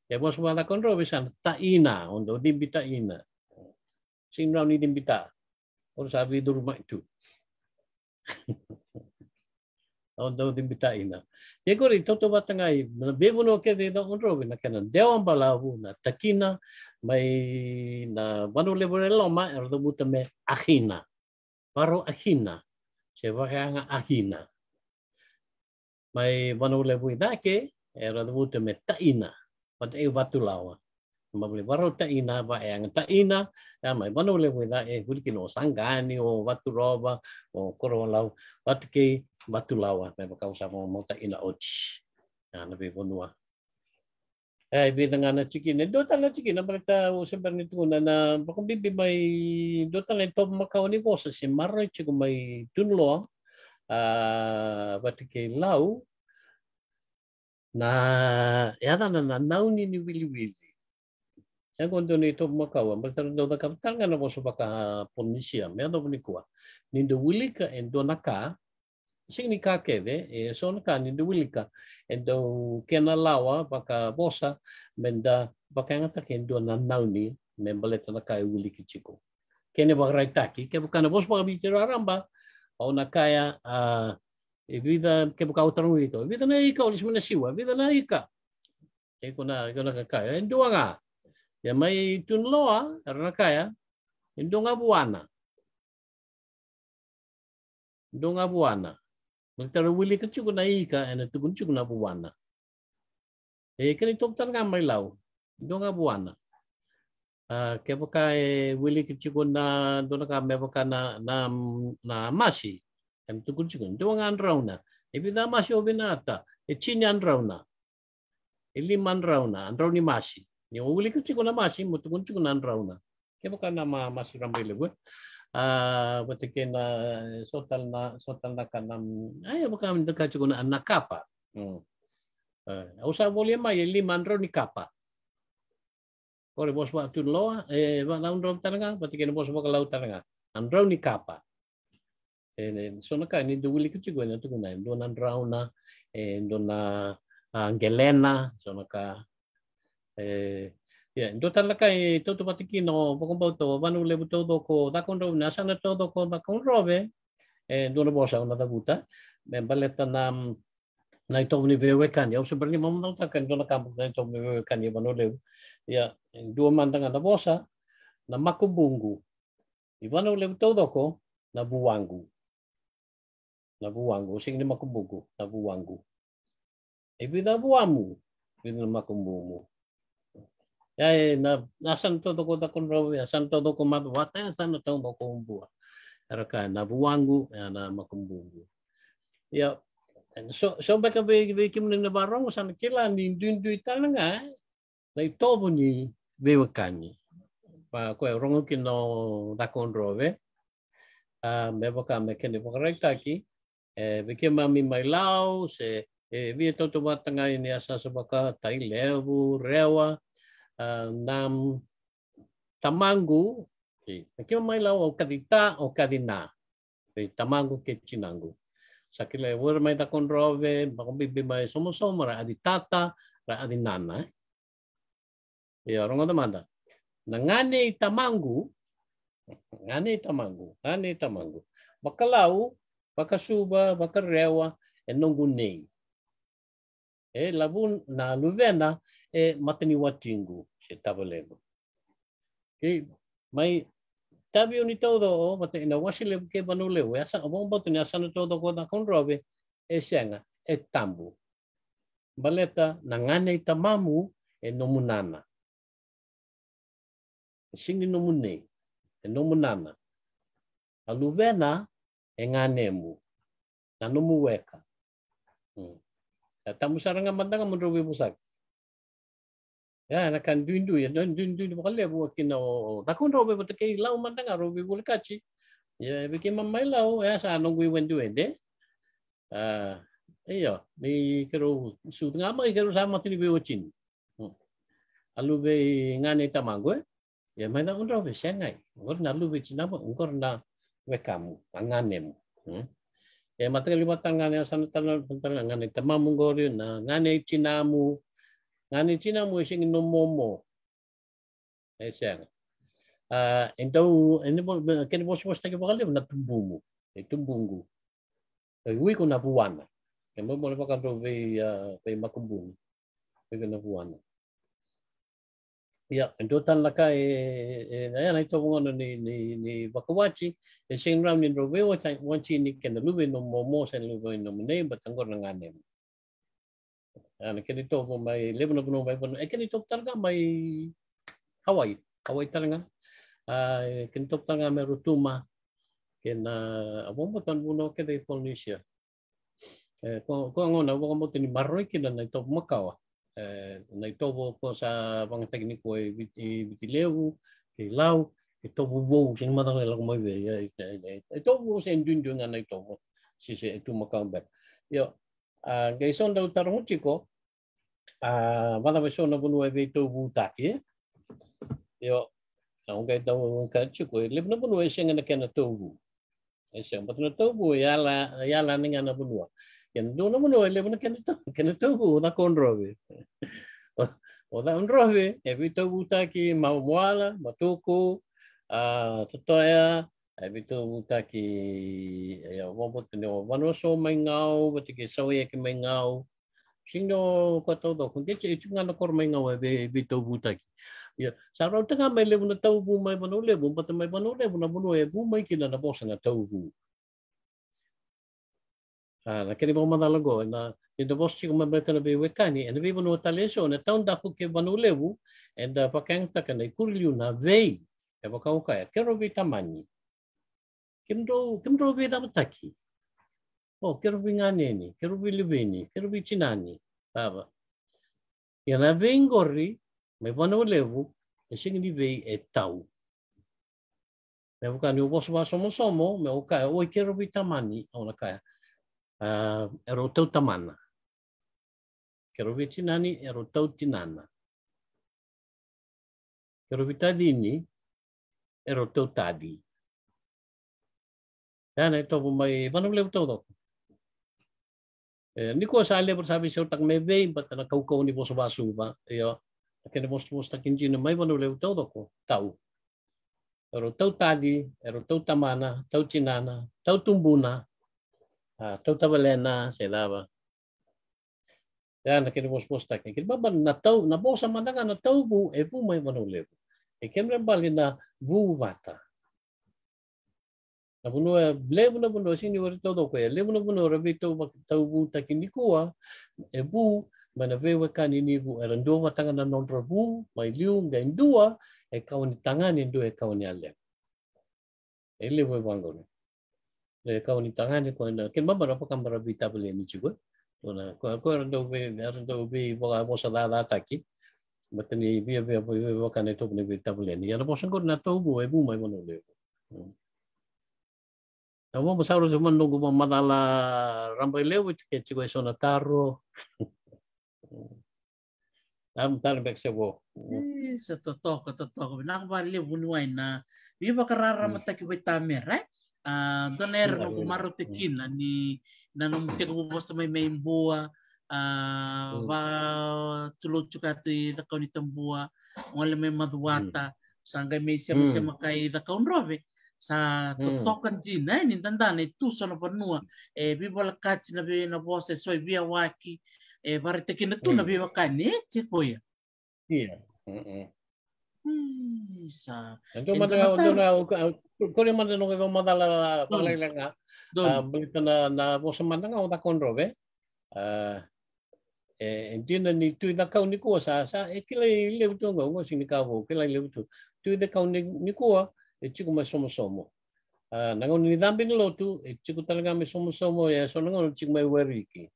ya posbata konro bisa tak ina untuk dimbita ina nang din pita Or sabi durma itu. <laughs> Tahu-tahu din pita ina. Ye itu toto batangai na bebu no ke de don robe na kana na takina mai na vanu lebore loma er do me ahina. Paro ahina. Se va ahina. Mai vanu lebu ina ke buta do taina. pada e mawele waro ina ba e ta ina ya mai bana wele wela e huri no sangani o watu roba o koro lau watu ke watu lawa me ba kausa mo mota ina ochi ya na be bonua e be danga na chiki ne do tanga chiki na ta o semper ni tu na ko bibi mai do tanga to makau oni bosa se marro ko mai tunlo a watu ke lau na ya na na nauni ni wili wili yang kondon itu makawa pastor do da kapital ngana mo supaka ponisia me do nikua ni wilika endo naka sing nika kakeve e, so naka ka wilika endo kena lawa baka bosa menda baka ngata ken endo nanau ni, tana naka wiliki ciko. kene bagrai taki ke bukan bos baka bicara ramba au nakaya a e vida ke buka naika, iko vida na naika. lismena siwa vida na ika e kakaya ya mai loa tunloa ah, rakaya indonga buana indonga buana Mustara wili ka chuku na ika ena tukun chuku na buwana. E kani toktan tar mai lau. Donga buwana. Uh, ke e wili ka chuku na dona ka me na, na, na masi Em tukun chuku. Donga andrauna. E bida mashi obinata. E chini andrauna. E liman andrauna. Andrauni masi ni uli ku chiko na masi mutu kun chiko nan rauna ke na ma masi rambele ah, gue a ah, bote ke na sotal na sotal na kana ay boka min deka chiko na anak kapa hmm. au ah, sa bole ma ye li mandro ni kapa kore bos wa tun loa e eh, ba laun rom taranga bote ke bos boka lau taranga andro ni kapa e eh, sono ka ni duguli ku chiko na tu kuna do nan rauna e eh, na Angelena, sono ka Ya, itu terlakai itu tuh pasti kini no bukan bau tuh, baru doko, dakon robe, nasana tuh doko, dakon robe, eh dulu bosan nada buta, membalik na nah itu ini bewekan ya, usah berlima mau tak kan na kampung, nah itu ini ya baru lebu, ya dua mantan nada bosan, nama aku bungu, ibanu lebu tuh doko, nabu buangu, nabu buangu, sing ini aku bungu, nabu buangu, ibu nabu amu, ibu bungu. Yai na san to toko takon ya san to toko mat wata san to toko umbua. Raka na buwangu ya na makumbungu. Ya so so baka be be kim na barong san kila ni dundu italanga. Dai eh, tobu ni be wakani. Pa ko rongo kino Ah eh. me boka me kene ki. e be mami mai lau se e via toto watangai ni asa sabaka tai levu rewa. Ehm, nam tamango ki mai la o kadita, o kadina E tamango que chinangu Sa ki le wor mai kon rove ba con bibi mai somo somo ra aditata ra adinana. Eh? E ora una na Nangane tamango. Ngane tamango. Ngane tamangu Bakalau, bakasuba, bakarewa enongu nei E labun, na luvena e mataniwa tingu se tabalego. Ke mai tabi uni todo o mate na wasile ke banule o e asa o bombo tene asa no todo ko da kon robe e senga e tambu. Baleta na ngane tamamu e nomunana. E singi nomune e nomunana. Aluvena e ngane mu na nomuweka. Hmm. E Tamu saranga mandanga mundrobe busak. Ya, na kan ya, dun dun dun bukan bu kina o takun robe bu teke lau mandanga kan, robe bu lekachi. Ya, bikin mamai lau ya sa anong gwi wendu ende. Kan, ah, iya, ni kero su ngama kero sama di bu ochin. Hmm. Alu be ngane tamangue. Eh. Ya, mana un robe sengai. Ngor na lu be apa ngor na wekamu, anganemu. Hmm? Ya, matang liwatan ngane sana tanah ngane tamamu ngori na ngane chinamu. 나는 지나무식 노모모 에샹 아 então ene bo ken bo sibos ta ke bogal na tumbumu e tumbungu e ui ko na buana ke mo mo ka to ve ve makumbungu ve ko na buana ia então tan la ka e eh, e eh, ai na to ngono ni ni ni bakawachi e sing ram ni ro ve o tan wanchi ni ken lu ve no mo mo sen lu ve ne ba tangor na ngane mo يعني كان يتوب ماي لبنان بنو ماي بنو كان يتوب ترجع ماي هواي هواي ترجع كان يتوب ترجع ماي رتوما كان أبوم بطن بنو كده يبولنيشيا ko ko ngona wo mo tini marroi kina na to makawa na to wo ko sa bang tekniko e bitileu ke lau e to wo wo sin ma dale ko mai ve e to wo sen dun dun na to si se tu makawa ba yo ya, gai sonda utara hoti ko bada wa sonda bunu e vei tau buta yo ang gai tau ka chiko e lebna bunu e senga na kena tau bu e senga na tau bu ya la ya la ninga na bunu ken do na bunu e lebna kena tau kena tau bu na konrove o da onrove e vei tau buta ki maumoala matuku a totoya Ai me tō mūtā ki e a wapoto ne o wanoso mai ngāo, wati ke sawe e ke mai ngāo. Sino katoa tō kundetse e tū ngana koro mai ngāo e me tō mūtā ki. Ia, sa rau tanga mai lewu na tau vū mai wano lewu, pata mai wano lewu na mono e vū mai ki na na bōsanga tau vū. Ana, kere mo manalago, na ni da vosti kuma bretana be wekani, and vi wano taleso, na taun dapu ke wano lewu, and pakang taka na ikurilu na vei, e wakauka e kero vi tamani. kendo kendo be da mutaki o oh, kero be ngane ni kero be libe ni kero be chinani baba yana be ngori me bona o levu e shingi ni vei e tau me buka ni obos somo somo me o kai o kero be tamani o na kai uh, ero tau tamana kero be chinani ero tinana kero e tadi tadini ero tadi. Yani topumayı bana bile butuh Eh, ni ko sale por sabi may utak ba't na nakaukaw ni po sa baso ba? Iyo, akin na most most akin jino may wano lew tau ko, tau. Pero tau tadi, pero tau tamana, tau chinana, tau tumbuna, ah, tau tabalena, sila ba? Yan, akin na most most akin. Kaya ba na tau, na bosa man na tau bu, e vu may wano lew. E kemre bali na vu vata. e lebu na puno sini wari tau tau koe lebu na puno rabe tau tau bu takini kua e bu mana we kani ini bu ma tanga na non rabu mai liu ga ndua e kau ni tangan indu e kau ni ale e lebu e wangone e kau ni tangan e kau na ken mama pakam bara rabe tabu le ni juga ona ko ko erando be erando be ga bo sa da taki Matani via via via via kan e topu ne be tabu le ni. Yana bosan kor na tau bu e bu mai mono le. Tamo masauro sa manong gumamanala rambay lewit ke chiko eso na taro. Tam <laughs> tan bek sebo. Eh, sa totoo ko totoo ko nakabali le bunway na mi ba kararama hmm. taki bay tamer right? Ah doner no gumaro tekin ni nanong tego sa may may bua ah hmm. ba tulo chuka ti dakaw ni tambua ngole may madwata sangay may siya siya makai dakaw robe. sa totokan hmm. jina ni tanda ni tu e, na vanua e bibola kati na be na vosa e soi waki e varitekina tu na hmm. be wakani ya? ya. e te koia ia sa ento mana ento na ma mana no ke la palailanga ah, belita na ah, e, na vosa mandanga o ta konrove eh dina ni tu da kau ni ko sa sa e kila le tu ngo ngo sini ka ho kile le tu tu da kau ni ko Echiku ma somo somo. Uh, ah, nangon ni dambi ni lotu, echiku talaga mai somo somo ya so nangon echiku mai weriki.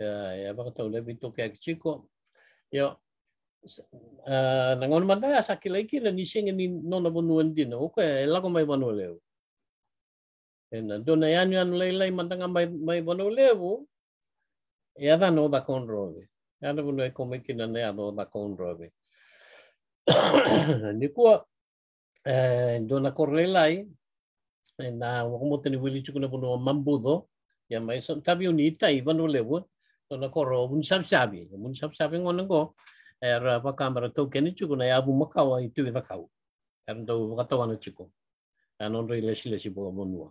Ah, ya ya baka tau lebi to kaya echiku. Yo, uh, ah, nangon manda ya saki laiki na nisinga ni nona bonu endina. Oka e lago mai banu leo. Ena dona yanu anu leilai mandanga mai, mai banu oh. Ya da no da konrove. Ya da bunu e komikina ne ya do da konrove. <coughs> Ni kua Eh, dona eh, na korlelai na wakumo teni wili chukuna puno mambudo ya mai son tabi uni ita iban lewo do koro mun sab sabi mun sab sabi ngono go er eh, apa kamera to keni chukuna ya bu makawa itu ita kau er do katawa na chuko anon ya rei lesi lesi bo monua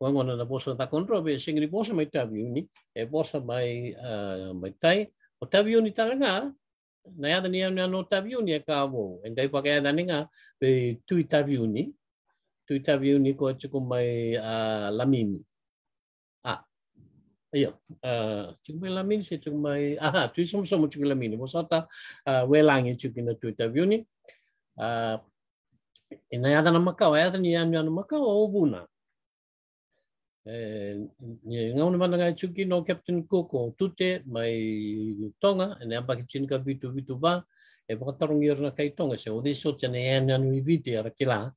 Wango na na ta kontro be singri bosa mai tabi uni e bosa mai mai tai o tabi uni Naya ia ni no tabiuni e ka wo pakai dai Nih ka ana nga pe tu tabiuni tu ko cukup mai a lamini a ayo a mai lamini se cukup mai aha tu som som lamini mo sata welangi langi chuku na tu tabiuni a e nama kau, ia ana makao Nia anu nama kau, makao o vuna e e ngau na nga chuki no captain cook o tute mai tonga e ne ambaki chin ka vitu vitu ba e pa tarong yer na kai tonga se o de so chane yan yan wi viti ara kila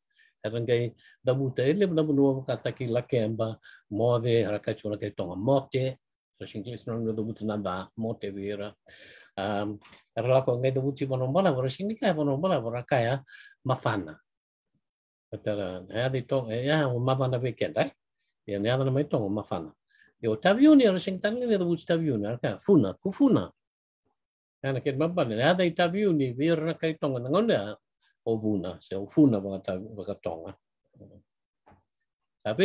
ara da buta ele na bunu ka ta ki la kemba mo de ara ka chura kai tonga mote sa singles no do buta na ba mote vera um ara la ko ngai do buti bono bala bora singika bono bala bora kaya mafana Katara, ya di tong, ya, mama na weekend, eh? ya ni ada nama itu ma fa na yo ni orang sing tan ni ro buci ta ni kan funa na ku fu na ya na ni ada itu ta ni biar ra kait tonga na ngon ya o vu na se o fu na ba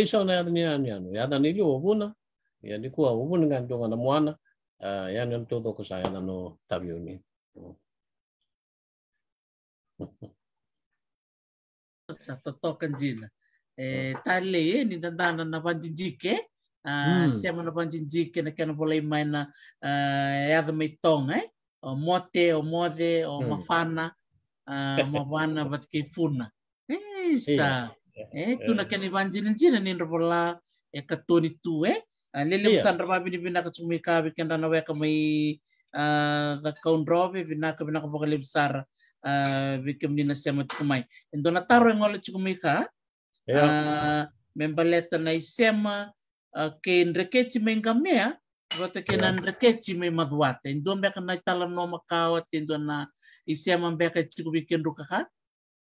so ni ada ni ala ya da ni lu ya ni kuah a o vu na ana ya ni to do ko sa ya no ni sa totokan Eh, tali eh, ni tandana na panjinjike uh, siama na panjinjike na kena pola imai na uh, eadha ah, mei tonga eh? o oh, mote o oh, mothe o oh, hmm. mafana ah, uh, <laughs> mawana vatikei funa isa iya. eh, tuna kena ivanjinijina ninra pola e katoni tu eh? Ah, lele musandra iya. vavinivina kacumei kavi kenda na weka mai kaundrove vinaka vinaka vokalevsara vikamnina siama tikumai endona nataro engole tikumai ka yeah. uh, ah, membaleta naisema uh, ah, ke ndrekeci mengamea ya. vota ke yeah. na ya. ndrekeci me maduata indua mbeka na itala no makawa tindo na isema chiku chikubi kendu kaka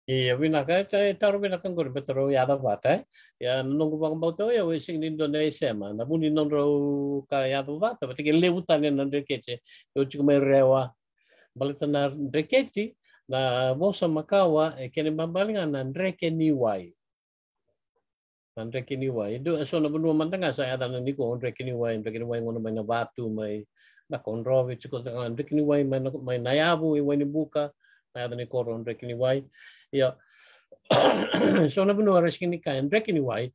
Iya, e, wina ka cai e, taruh wina kan gori betoro ya ada eh? ya nunggu bang bau tau ya wishing di Indonesia ma namun di nongro ka ya ada vata berarti kita lewat tanya yo chiku me rewa baleta na nanti na bosa makawa e kene bambalinga nanti ni wai kini wai do so na benua mantanga sa ada na niko andrekini wai kini wai ngono mai na batu mai na konrovi chiko tanga kini wai mai na mai nayabu i wai dibuka buka na ada ni koro wai ya so na benua reskini ka kini wai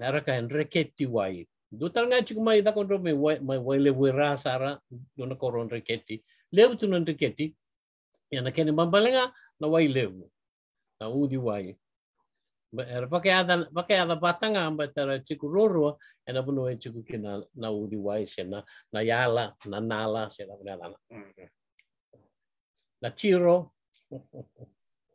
ara ka andreketi wai do tanga chiko mai da konrovi mai wai mai wai le wira sara do na koro andreketi levu tu andreketi ya na kene mambalenga na wai levu na udi wai pake ada batanga amba tara chiku roro e na puno e chiku kina na, na udi wai se na, yala, na nala se na pune adana. Mm-hmm. Na chiro.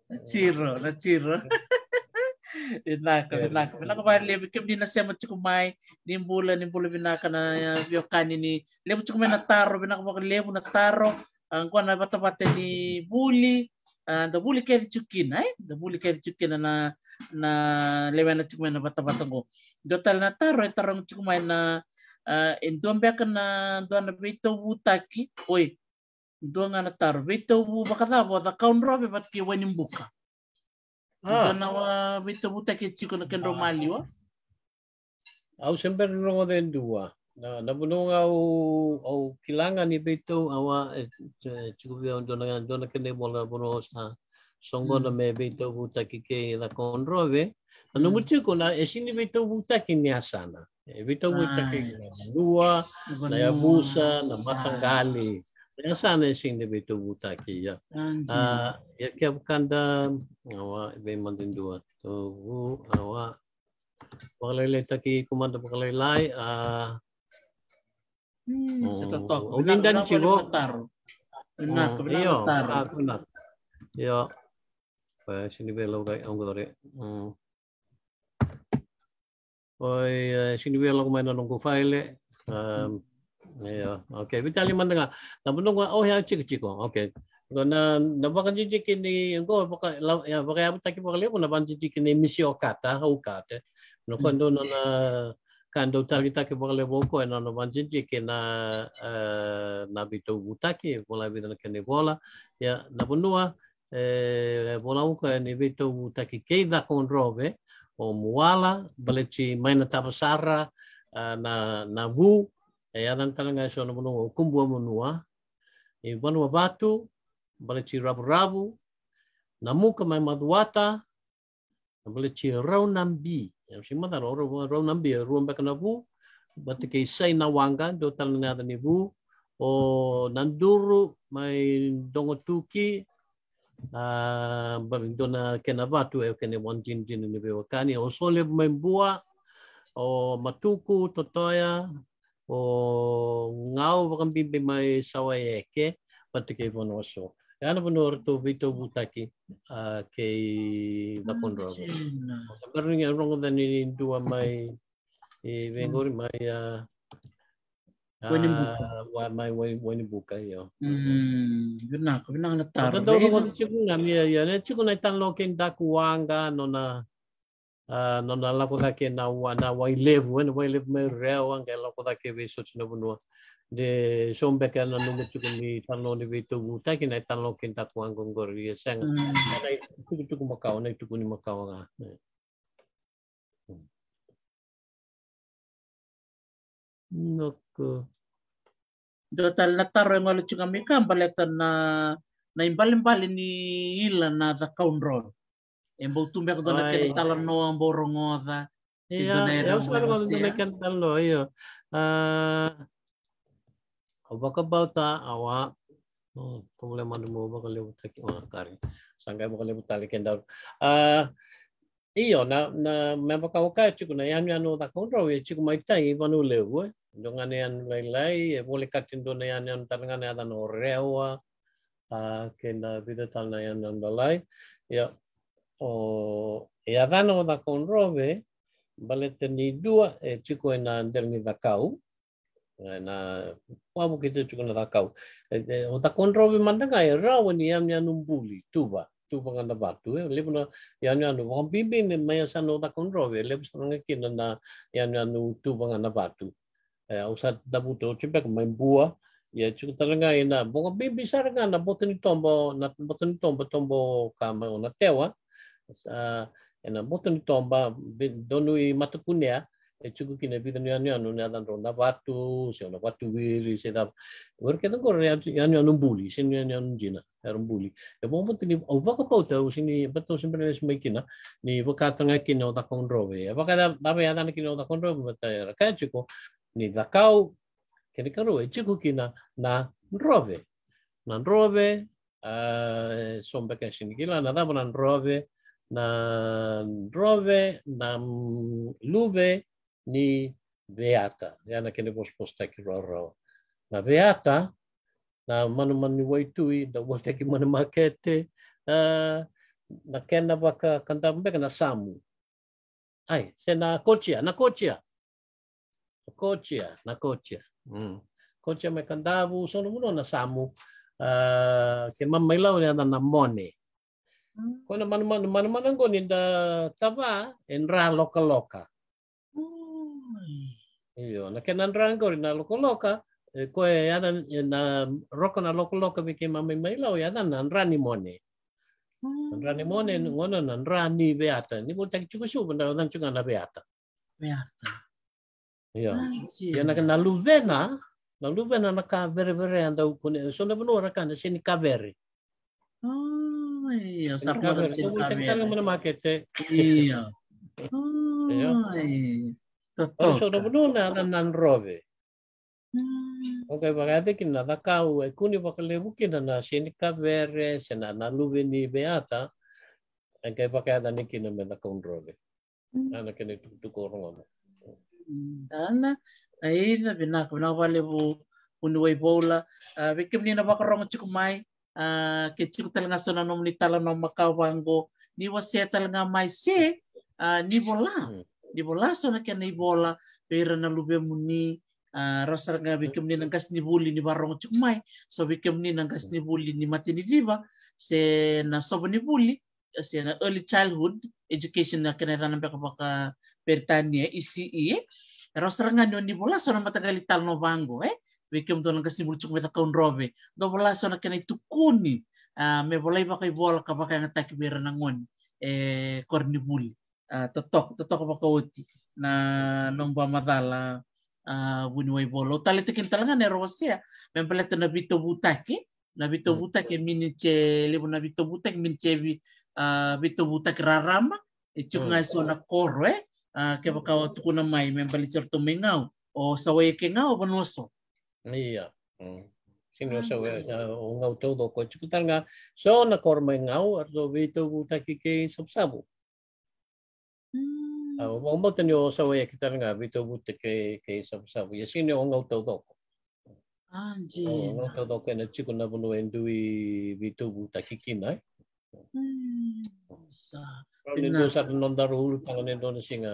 Na chiro, na chiro. ka <laughs> vinaka. Eh. ka bai leve kem dina sema chiku mai, nimbula, nimbula ka na ya, kani ni. Levu chiku mena taro taro, ka ba levu na taro. Angkua na bata bata ni buli, da buli ke chukin ai da buli ke chukin na na lewena chukmai na bata bata go do tal na taro e eh, taro chukmai na ah, en don beka na do na beto bu taki oi do nga na taro beto bu bakata bo da kaun robe bat ki wenim buka Ah. na wa beto bu taki chiko na kendo ah. mali wa au den dua na nabununga au au kilangan ni beto awa eh, eh, chukubi on dona dona kene bola bono sa songo hmm. na me hmm. beto buta kike la konrove anu mutu ko na esini eh, beto buta kini asana e beto buta kini ah. dua na ya busa na ah. masanggali na sana esini beto buta kia ya ah ya kia bukanda awa be mandin dua to awa Pakalay lay taki kumanda pakalay lay ah Hmm, oh, setetok. Umindan cibo. Benar, kebenar iyo, benar. Benar. Oh, iyo. Baik, iya. sini belo kay ang gore. Hmm. Oy, ya, sini belo ko man file. Um, oke Okay, bitali man nga. Nabunong oh ya cik-cik oh, oke karena nabakan jiji kini ko baka ya baka ya tapi baka lepo nabakan jiji kini misio kata hau kata. No kondo na do talita ke bole boko, e nana manjinji ke na eh, na bito butaki e wala ke ne bola ya na bunua e bola woko e ne bito butaki ke da kon robe o muala chi maina tabasara na eh, na bu e adan talanga e sona bunua o kumbua munua e bunua batu chi rabu rabu na muka mai maduata rau raunambi yang mata ro ro ro nambi ro mba kana bu, bate kei sai na wanga do tal na da ni vu o nanduru mai dongo tuki a uh, na kena vatu e eh, kene wan jin jin ni be wakani o sole mai bua o matuku totoya o ngau wakambi mai bate eh, kei patike vonoso Gano po nor to vito butaki ah, kay bakon rogo. Pero nga rong na nindua may bengori hmm. may ah, ah, wa may wani buka yo. Hmm, yun na, kung na nataro. Totoo ko siya kung na yan, siya eh, na naitan lo na dakuwanga no na nana la ko dake na wa na wa live when we live me re wa nge la ko dake we so tino bunua de som be ka na numu tuku mi tanlo eh, mm. eh. mm. ni we tuku ta ki na tanlo kin ta ko ango ye sang na tuku tuku makau na tuku ni makau nga noko do tal na taro ngol chuka mi kam na na ni e mbou tumbe ko dona ke tala no mbou rongoda te dona e rau sa ko dona ke tala io o baka bauta awa problema do mo baka lebu taki o kari sangga baka lebu tali ke eh, iyo na na memang kau kau ya, ciku anu eh. ya, na yang yang tak kontrol ya ciku mai tai manu lewu dengan yang lain-lain boleh katin dona yang yang tangan yang ada no rewa kena bida tangan yang yang lain ya o e dana da con rove balete ni dua e chiko ena derni da kau e na wabu kite tiko na da kau e, e, o da con rove ga e rawa ni am ya tuba tuba ngana batu e lebu na ya ni anu wan bibi ya maya sano da con rove lebu sanga ki na ya ni anu tuba ngana batu e o sa da buto tipe ko mbua ya chuku talanga ina bonga bibi saranga na botani tombo na botani tombo tombo kama ona tewa Ah, ena motoni tomba donu i kunia ya, e chuku bida pidanu yanu yanu nia dandro ronda batu se ona batu wiri se da wer kedan kor ne yanu yanu buli se yanu yanu jina yanu buli e bo motoni au vaka pauta u sini beto sempre ne mai kina ni vaka tanga kina o konrove e vaka da ba ya kina o konrove bata era ka e chuku ni dakau kene karo e chuku kina na rove na rove Uh, son kila na na rove drove nam luve ni beata. na kene vos postaki roro. Na beata, na manu manu waitui, na wateki manu makete, na kena waka kandambeka na samu. Ai, se na kochia, na kochia. Kochia, na kochia. Mm. Kochia me kandavu, sono muno na samu. Uh, ah, se mamma ni na moni Kona mana mana mana mana ko ni da enra loka loka. Iyo hmm. na kenan ran ko na loka loka ko e yada na roko na loka loka bi ke mame mai lau ya na rani mone. Rani mone ngona na rani beata ni eh, bo hmm. tak chuku shu benda dan chuka na beata. Beata. Iyo. Ya na na luvena na luvena na ka vere vere anda ukune so na beno rakana sini ka vere. いや、サポートするため。Tentang memakai Iya. Ay, totoo. Soro puno na ran nan rove. Okay, bagate kin na dakau e kuni lebu kin na sinika vere sena na luveni beata. Angke pakada ni kin na dakau rove. Ana kin tu korong hmm, ana. Dana, ai na bina na vale bu unwe bola. Vikim ah, ni na bakarong chukumai uh, ah, kecil talanga sona nom ni tala nom makawango ni wasia talaga mai se ah, ni bola hmm. ni bola sona ken ni bola pera na lube muni Uh, nga bikem hmm. ni nangkas ni buli ni barong cuk mai so bikem ni nangkas ni buli ni mati ni diba se na sobo ni buli se na early childhood education na kenera na baka baka pertania isi e i e. rasar nga ni bola so na matagali tal no bango eh wekem to nang kasibul cuk meta kaun robe do bola so na kenai tukuni me bola iba kai bola ka baka ngata ki bera nangon e korni buli totok totok baka oti na nomba madala wini wai bola o tale tekel talanga ne rosia me bola to na bito butaki na bito mm. butaki mini che lebo na bito butaki mini che bi bito butaki rarama e cuk mm. ngai so na kore. e eh. ke baka mm. tukuna mai me certo mengau o sawai ke ngau banoso iya Mm. Sino sa o ngau do ko chikutar nga so na korma ngau ar do vi to bu taki ke sabsabu. Au mo mo tani sa we kita nga vi buta ke ke sabsabu. Ya sino o ngau tau do ko. Anji. O ngau do ko na chiku na bunu endui vi buta bu ki nai. Hmm. Sa. Ni do sa non daru tangan Indonesia nah.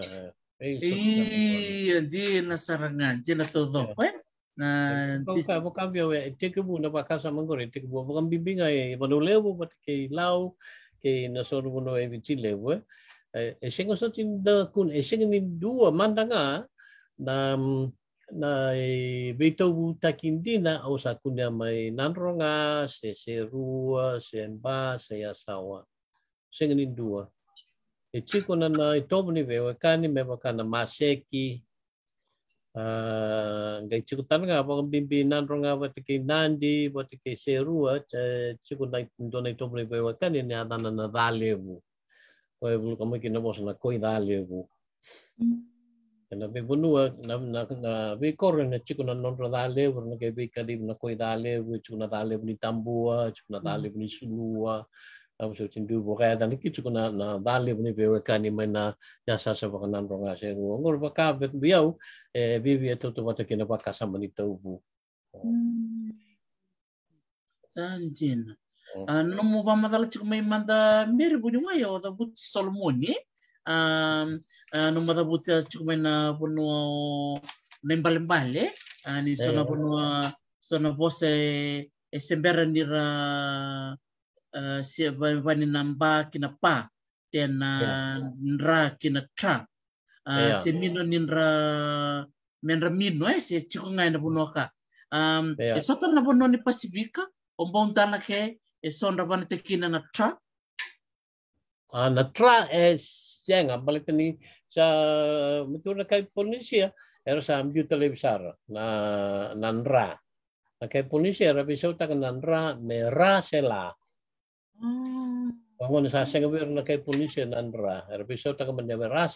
eh, Iya, di nasarangan, jenatodok. Iya. tau nah ko ka mo ka bio ke bu na pa ka sa mangor bu ba kam bimbing ai pa no levo pa ke lau ke na bu no no e vici levo eh. Eh, e se ko so tin da kun e se ni dua mandanga na mm, na e eh, beto bu takindina au sa kunya mai nanronga se se rua se mba se asawa se ni dua e chiko na na itobni veo kan e kani me bakana maseki Eh, gaikutan nga pang pimpinan ro nga watiki nandi watiki serua chiku nai donai tomre ko wakan ni adana na dalebu ko e bulu kama kina bos na koi dalebu na be bunua na na na be korre na chiku na non ro dalebu na ke be kadim na koi dalebu chiku na dalebu ni tambua chiku na dalebu hmm. ni sulua amshutin du boga dan ki chukuna na na bni bewe kani mena ya sa sa boga nan ronga se ngo ngor ba ka bek biau e bi bi to to bata kina ba kasa mani to bu sanjin anu mu ba madal chuk mai manda mer bu ni wa yo da but solmoni anu ah, mada but chuk mai na bunu nembal mbale eh. ani ah, eh. sona bunu sona bose e eh, sembera nira uh, eh, se namba kina pa tena yeah. nra kina tra uh, eh, yeah. se mino ninra menra mino eh se chiko ngai na bunoka um yeah. e sota na bono ni pasifika ke e sondra vana te kina na tra na tra e senga balik sa metura kai Polynesia ya? era sa ambiuta lebisara na nandra na kai Polynesia era bisa utang nanra selah Hmm. Bangun sa sing wir na kay nan ra. Erbiso ta kaman jabe ra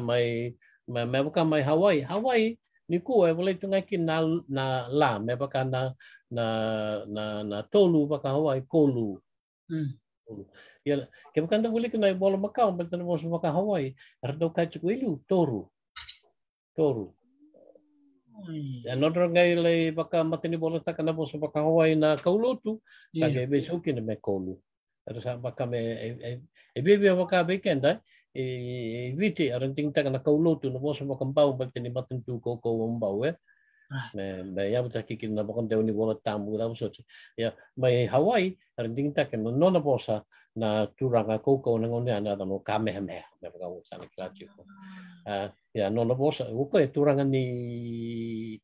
mai me buka mai Hawaii. Hawaii ku e boleh tu ngakin na na ya, la me baka na na na na tolu baka Hawaii hmm. kolu. Ya, ke bukan tak boleh kena bola Macau, betul bola Macau Hawaii. Erdo kacuk ilu toru. Toru. Iya. Ya, nonro ngai le baka matini bola ta kana boso baka hawai na kaulotu. Sa iya. ge be suki ne me kolu. Ero sa baka me be e, e, be baka be kenda e, e viti aron ting ta kana kaulotu na boso baka mbau matini matin tu koko mbau eh. Ah. Me me ya buta kikin na baka deuni bola tamu da boso. Ya mai hawai aron ting ta na nona bosa na turanga koukou na ngone ana no kamehameha me whaka o sana ki lātiu ko. Ah. Ah, ya no no wosa, uko e turanga ni,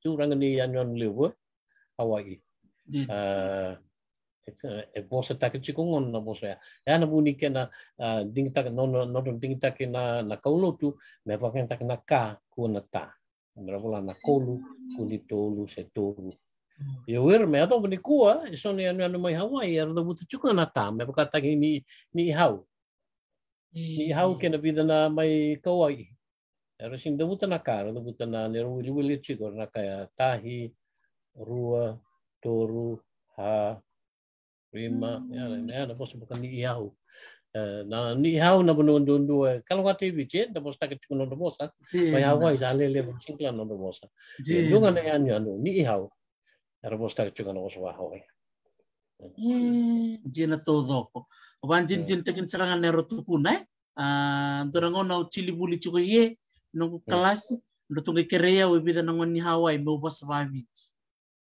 turanga ni ya anuan liwa, Hawaii. Ah, uh, e bosa take tiko ngon na bosa ya ya na muni ke na dingitake, nono dingitake na, na tu me whaka take na ka kua na ta Mera wala na koulu, kuni tolu se tōlu ya o me ato ni kua, e ni anu anu mai Hawaii, ara da wutu chuka na ta, me pakataki ni, ni hau. Ni hau kena bida na mai Kauai. Ara sing da wutu na kā, ara da wutu na ni wili chiko, na kaya tahi, rua, toru, ha, rima, yana, yana, posa paka ni hau na ni hau na bono ndu ndo kalau ngati bice da bos tak na ndo bosa mai hawai jale le na ndo bosa Dunga na anu anu, ni hau Era bos tak cukan os wah hoi. Jina to doko. Wan jin jin tekin serangan nero tu chili nau buli cukai ye nunggu kelas. Nutung ke wibida nangon ni Hawaii mau bos wabit.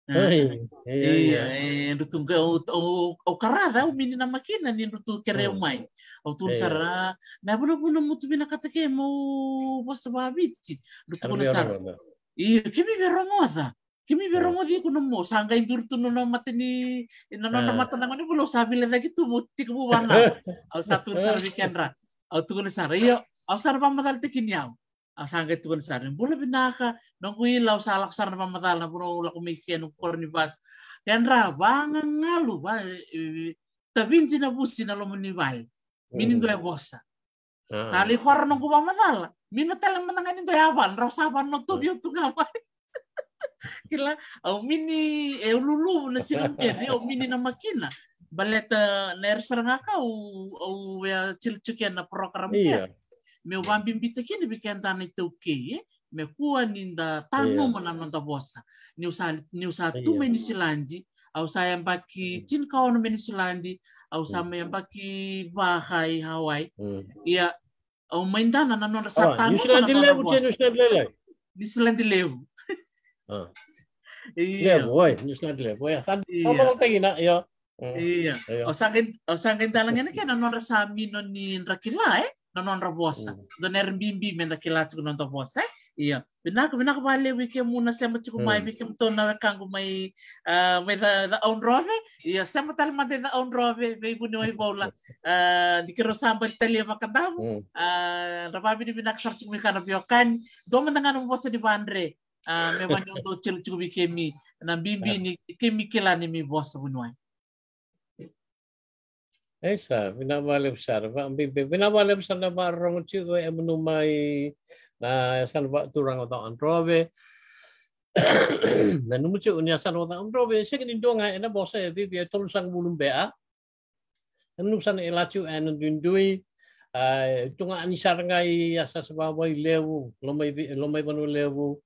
Iya, nutung ke au karara o mini nama kena ni nutung kerea mai. o tun sara na bulu bulu mutu kata ke mau bos wabit. Nutung ke sara. Iya, kimi berongoza. Kimi bero iya. mo di kuno mo sangga intur tu nono mati ni nono eh. nama ni bulo sabi lagi tu muti kamu <laughs> Au satu iya. sar di kenra Au tu kuno sar iyo. Au sar pamatal te kini au. Au sangga tu kuno sar. Boleh binaka. Nongkui lau salak sar pamatal na puno laku mikian ukur ni bas. kenra wanga ngalu ba. Tapi na busi na lo bai Minin doe bosa. Hmm. Sali kuar nongku pamatal. Minatala menangan doe avan rau Rasa no tu hmm. biu tu ngapain. <laughs> kila au mini e eh, lulu na silampia ni au mini na makina baleta na erseranga ka au au ya chilchukia na program ya me wan bita kini kenta na teuke eh. me kuwa ninda tano iya. mana nonda bosa ni usa ni usa tu iya. meni silandi au sa yang baki iya. cin kawan meni silandi au sa yang baki bahai hawai ya au maindana na ah, tanu satano ni silandi lewu ni silandi lewu Oh. Iya. boy, nyus na dile boy. Sad. Iya. Omo kay gina yo. Iya. O sakit o sakit talang ene kay non resami non ni rakila eh. Non hmm. non rabosa. Don Airbnb men rakila tsuko non to bosa. Eh. Iya. Binak binak vale wike muna sema tsuko hmm. mai wike mto na wekangu mai uh, eh, mai the, the own rove. Eh. Iya, sema tal mate the own rove ve buni oi bola. Uh, <laughs> dikiro samba tele makandamu. Uh, hmm. rababi binak sartu mikana biokan. Do mendangan bosa di bandre. Ah, me wani o tel tubi kemi na bibi ni kemi kela ni mi bosa bunwai Esa, binawale besar, bina binawale besar na ba rong tigo e menumai na san ba turang otang antrobe. Na numuci unia san otang kini sekin indonga ena bosa e bibi sang bulum bea. Nusan elacu ena dundui tunga anisar ngai asa sebabai lewu, lomai lomai banu lewu.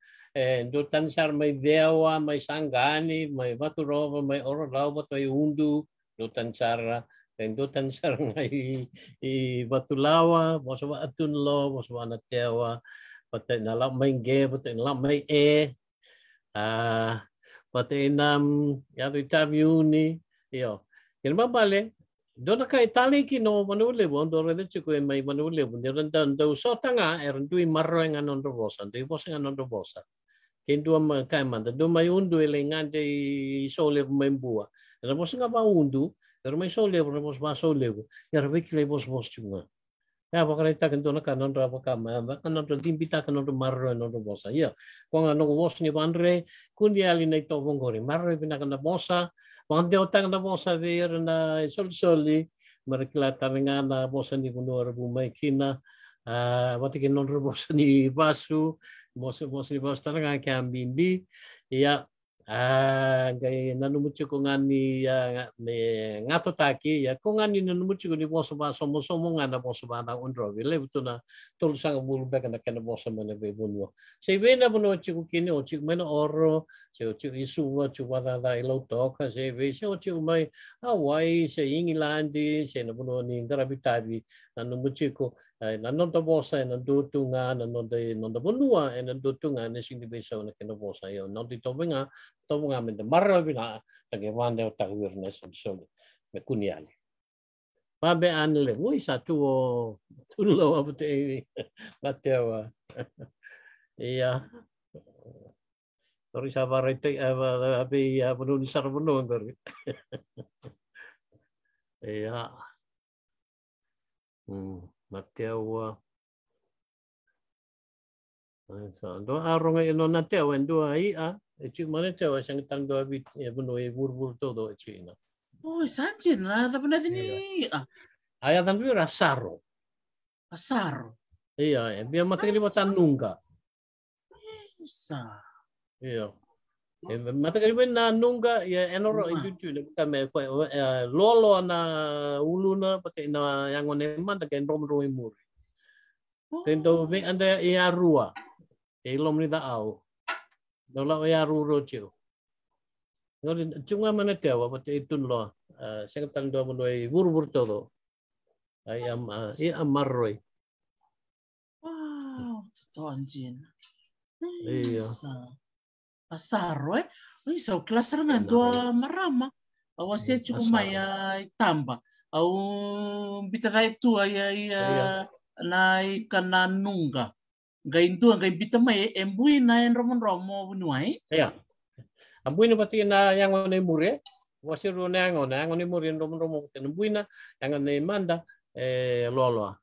Dutan eh, sar mai Dewa, may Sanggani, may Maturova, may Orlova, may Undu, Dutan sar Dutan sar ngay Batulawa, Bosawa Atunlo, Bosawa Natewa, Patay na lang may Ge, Patay na e may E, nam na Yatu Tabiuni, iyo. Yan ba bale? Doon na tali kino manulebo, doon rin si kuya may manulebo. Doon rin daw, so tanga, erin doon marro ang anon robosa, doon ibos Kendua ma eh, kai manda do mai undu ele ngante i sole ko mai bua mos nga ba undu era mai sole ko mos ba sole ko era vek le mos mos chunga ya ba kare ta ken do na kanon ra ba kama ba kanon do tim pita kanon marro e no bosa ya ko nga no bos ni bandre kun dia ali nei to bongore marro bina e kana bosa Wande otang na bosa ver e na sol-soli, marakila taringa na bosa ni kuno arabu mai kina, uh, ah, wati kinon ni basu, mose 모시보시보스타는 간 bimbi ya ngai nanu mucu kungani ya me ngato taki ya ni nanu ko ni boso ba somo somo na mose ba na undro vile na tol sang bulu be kana kana boso mene be bunwo se be na buno ciku kini o ciku mena oro se o ciku isu wa ciku wada da ilo toka se be se o ciku mai hawaii se ingilandi se na buno ni ngara bitabi nanu mucu ko Eh, nanonta vosa e eh, nandutunga nanonde nonda bonua e eh, tunga ne sing dibe so na kena vosa e nondi to tobenga me de marra bina tage mande o tage wirne so so me kuniale ma be le voi sa tu o tullo apte matewa ia Sorry sa barete abi penulisan penuh sorry. Iya. Hmm mateua sa do aronga ino e na te wen do ai a e chi mane te wa e sang tang e do abi e bono e burbur to do chi na o sanche na da bana dini a ai a dan vira sarro a sarro iya e bia mate ni mata nunga sa iya Eh, mata takriban na nunga ya enoro eh, oh. iya eh, iya itu le buka me lolo na uluna pakai na yang one man tak en rom rom mur tendo ve anda ya rua e lom ni da au no la ya ru ro chio no chunga mana tewa pakai itu lo saya ketan dua menoi bur bur todo ai iya am i amarroi wow iya masaro e klasara kilasarana doa marama au asia mai a tamba au bita kai tua ya ia na kana nunga ga ndua ga bita mai embui na romon romo bunuai ya ambui na pati na yang ne mure wasiru na yang na yang ne mure romon romo na yang ne manda eh loloa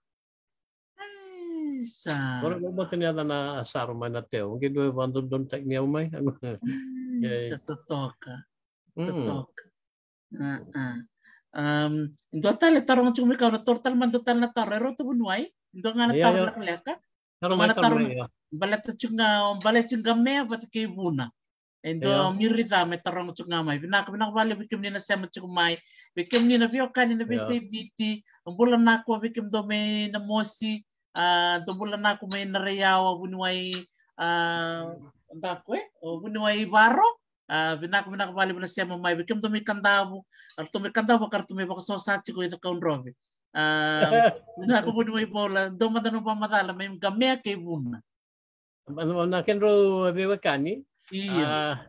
さ。俺もまたにあだな、サーマンだって、おげどえばんどんどんたいにおまい。さととか。ととか。Um, do ata le taro macam mereka orang tor tal tal natar ero tu pun wai do ngana nak leka taro mana taro balat cunga balat cunga mea bat ke Endo yeah. mirita me tarong chunga mai. Bina ko bina wale ni na sema chunga mai. bikem ni na bio kani na ya. bese biti. Mbula na ko bikim do me na mosi. uh, ah, tumbulan na ako may narayawa ah, bunuay uh, ah, ang dako eh o bunuay baro uh, binak binak bali mo na siya mamay bikim tumi kandabo ar tumi kandabo kar tumi bako so ko chiko ito kaun robi uh, binak <laughs> bunuay bola do madano pa madala may gamea kay buna ano na kenro bewakani iya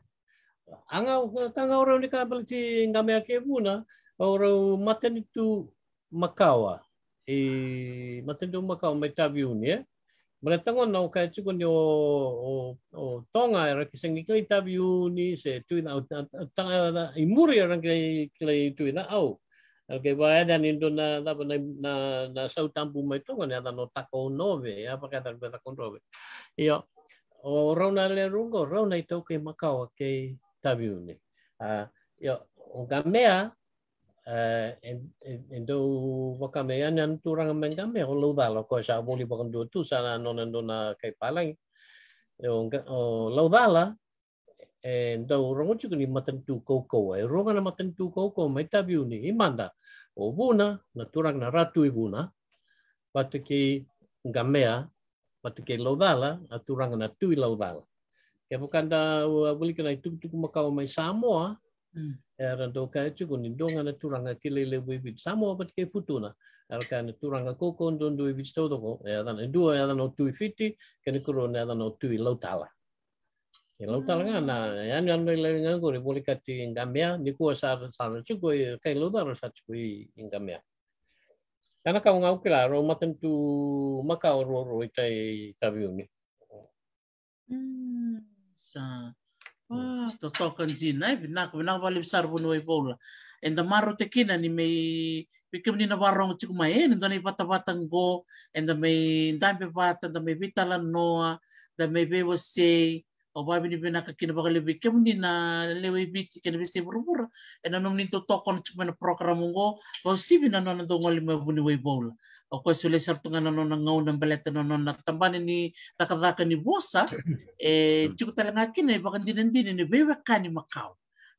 anga kanga ro ni kabal si gamea kay buna Orang maten itu makawa. e matendo makau mai tabiu ne eh? mara tango na o kai tuko ni o, o, tonga era ki sengi kei tabiu ni se tuina tanga i muri era kei kei tuina au era kei dan indo na na na na sau tampu mai tonga ne ada no tako nove ya pakai tak beta kontrove io o rauna le rungo rauna i tau kei makau kei tabiu ni a io o gamea Eh, endo waka me yan turang turanga menga me holo dalo ko e sa boli bakan do tu sana non endo na kai palang o lo dala endo rongo chuku ni matan tu koko e ronga na matan tu koko mai tabiu ni imanda o vuna na turang na ratu i vuna patu ki ngamea patu ki dala na turang na tu i lo dala Kaya bukan da itu tuku mai Samoa Mm. era do ka chu gun ndonga nga turanga kilele we bit samo but ke futuna era ka turanga ko kon ndo do bit sto do ko era na dan era no tu fiti ke ne kuro na no tu lautala e lautala nga na ya ni ando le nga ko boli ka ti ngamia ni ko sa sa chu ko ka lo da sa chu i ngamia kana ka nga ukila ro maten tu maka tabiuni mm sa Mm. Ah, totau kan jina, eh, binak binak balik besar bunuh ibu lah. Enda maru tekina ni mei pikem ni na warong ciku mai, eh, enda ni bata bata ngo, enda mei dampe bata, enda mei bitala noa, enda mei bewa sei, o babi ni binak kina bakal pikem ni na lewe biti kina bisi burubur, enda nom ni totau kan ciku mana program ngo, kau si bina nona dongo lima bunuh ibu lah. o koe sule sartunga na ngau na <laughs> eh, eh, baleta na nona ini ni rakadaka ni wosa e chiku talanga kina e bakan dinan dini ni bewe kani makau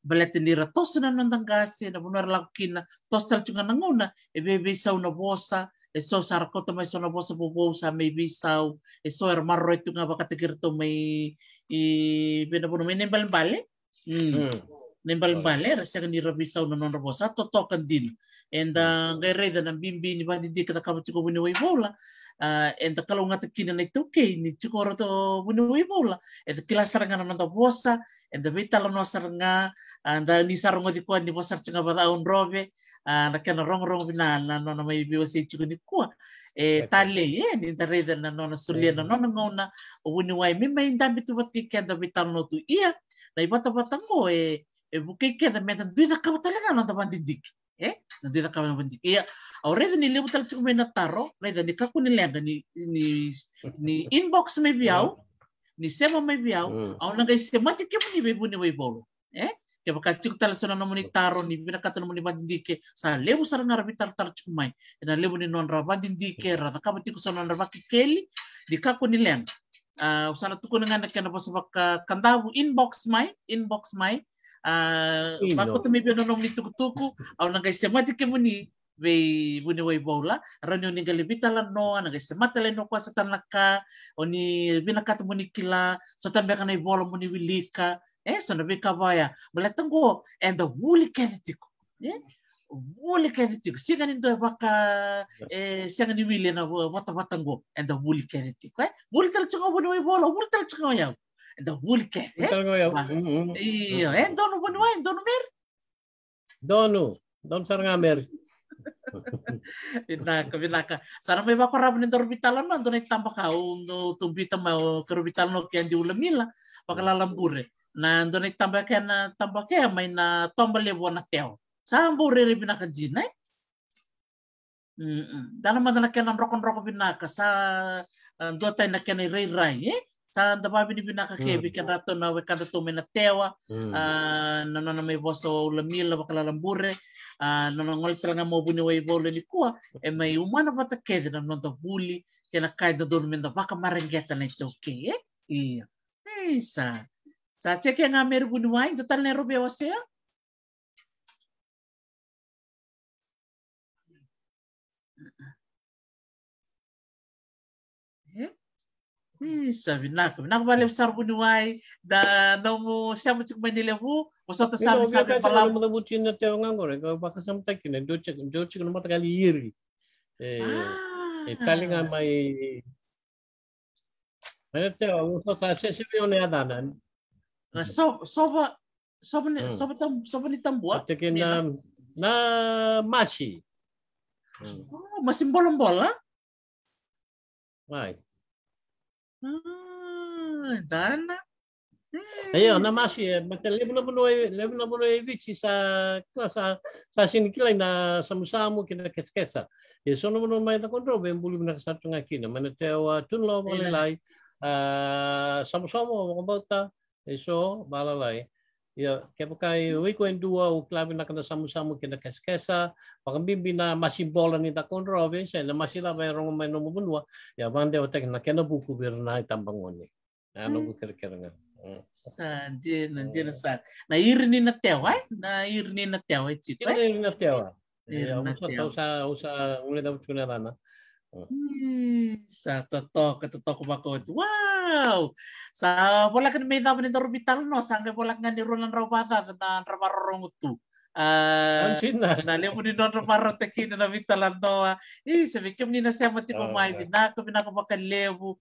baleta ni ratosa na nona ngase eh, na bunar laku kina tostal chunga na ngau na e bewe sau na wosa e so sarakota mai sona wosa bobo sa mei sau e so er marro e tunga bakatakir to mai i bena mai mm. mm nembal baler eh, sa kan irabisaw na non rabosa to token din and uh, ah, reda bimbi ni bandi di kata kamu cukup wini bola uh, and kalau ngat kina naik ito kay ni cukup to wini bola Entah kila saranga na nonto bosa and the vital no saranga and ah, ni di kuan ni bosar cunga bada un robe na kena rong rong bina na no na may biwasi cukup ni kuan e eh, tale e eh, ni reda na no na sulia na no na ngona wini wai mi mai ndambi tu wat kikenda vital no tu ia na ibata batango bukay kada meta duda ka ba talaga na tapang dik eh na duda ka ba tapang didik iya aw reda ni libo talaga kung may nataro reda ni kaku ni lenda ni ni ni inbox me biyaw ni sema me biyaw aw na kay sema ti kimo ni bebo ni bebo eh kaya baka tiyo tala sa nanamo ni taro ni binakata naman ni bandindike sa lebo sa nga rabi taro taro chumay na lebo ni non rabi bandindike rata ka batiko sa non rabi kikeli di kako ni lang usana tuko na nga nakana pa sa inbox mai inbox mai vakoto ah, mebi anonomni tukutuku aunagai semati ke muni vei vune wai bola rani oni gale vitala no na gese matale no kwa sotan laka oni vina kat muni kila sotan beka eh, eh, eh, na bola muni wilika eh sona be kavaya mala tango and the woolly ketiko eh woolly ketiko siga ni ndo baka eh siga ni wile na vota vatango and the woolly ketiko eh woolly tal chungo vune wai bola woolly tal chungo yao Então, bulke. Iya, eh, ya, ah. eh donu benua, donu mer. Donu, donu sarangamer. <laughs> Inaka, inaka. Sana may bako rabon ng orbitalon no, doon itamba ka, no, tumbita mo, kerbitalon no, kaya hindi ulamila, pagkalalambure. Na doon itamba ka na tombale ka, may na ribina lebo na teo. Saan bure rin Mm -mm. Dala madala ka ng rokon binaka sa doon tayo na kaya ni Ray eh? sa da vavinivinaka kevi mm. ke dratou na wekadratou mai na tewa mm. a ah, na nona mai vosa aulamil na vakalalabure a ah, nona gole tale ga mo vuni wai vaulanikua e eh, mai umana vata kece na noda vuli kei na ka e dodonu meda vakamareqeta na itaukei eh? ia ei eh, sa sa jseke ga meri vuni wai da tale na y rovi wasea Sabi-nako. Nako ba lefsar ko niway da na mo cik manila mo o sa tasabi sabi pala mo. Kaya na tiyo nga ngore. Kaya na yiri. Eh, ah, tali nga may Ano tiyo, uso ta siya siya yung niyadanan. So, so ba, so ba, so ba, so ba ni Tambua? na bola? Right. Ah, dana. Iya, yes. Ayun, namasi. Magka-live na puno ay live na puno ay vici sa sa sa sinikilay na samusamu kina keskesa. E sono puno may ta kontro ben bulu na kasarto nga kina. Manatewa tunlo malilay. Ah, samusamu mabota. Ya, so ah, iya. lai ia ya, kepakai wiko endua o klave na kana samu samu kena keskesa pakambimbi na masibola ni takonro be se na masila ba rongo mai no mubunwa ya bande otek na kena buku birna tambangoni ano bu kere kere nga sa je na je na sa na irni na tewa na irni na tewa chito irni na tewa Iya, Usa usa usah usah mulai na? Oh. Sa ah, toto ka toto ko bakod. Wow! Sa wala ka na may dapat ni Torbital sa sangre wala kan ni Roland Robata na trabarong tu nalia mo ni Nono Maroteki na namin talanoa. Oh, ah, e ah, e eh, sabi kami ni nasya mo tipo may dinaka, pinakapakalevo.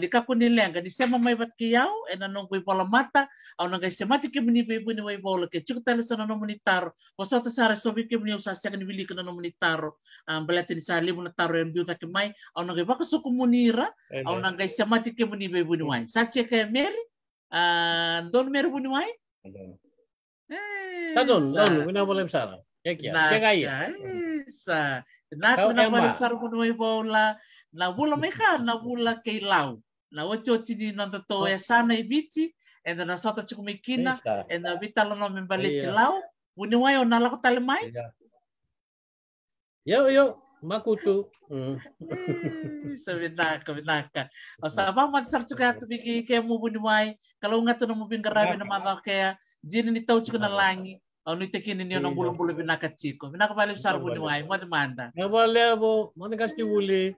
Ni kako nilenga, ni siya mamay bat kiyaw, e nanong kuy pola mata, au nang kay semati kami ni bebo ni waibola, ke chuk tala sa nanon monitaro, pasata sa resobi kami ni usasya kan wili ka nanon monitaro, balati ni sa libo na taro yung biuta kamay, au na kay baka sukumunira, au nang kay semati kami ni bebo ni wain. Sa che kay don Mary buni wain? Tanun, tanun, wina mo lemsara. Kaya kaya. Sa, na ko na lemsara ko noe bola, na bula nah, meka, na bula kei lau. Na wacho tini Na oh. ya, toe sana i ya, biti, eh, and na sota chiku mikina, and na eh, na lono membaleti iya. lau, wini wayo na lako tale iya. Yo, yo, Makutu, Sabinaka, binaka. O sa fa man sar chuka tu biki ke mu mai. Kalau ngat tu mu bin garabi na mata ke jin ni tau chuka na langi. O ni tekin ni ona bulu bulu binaka chiko. Binaka vale sar buni mai. Mo Na vale mo kasti buli.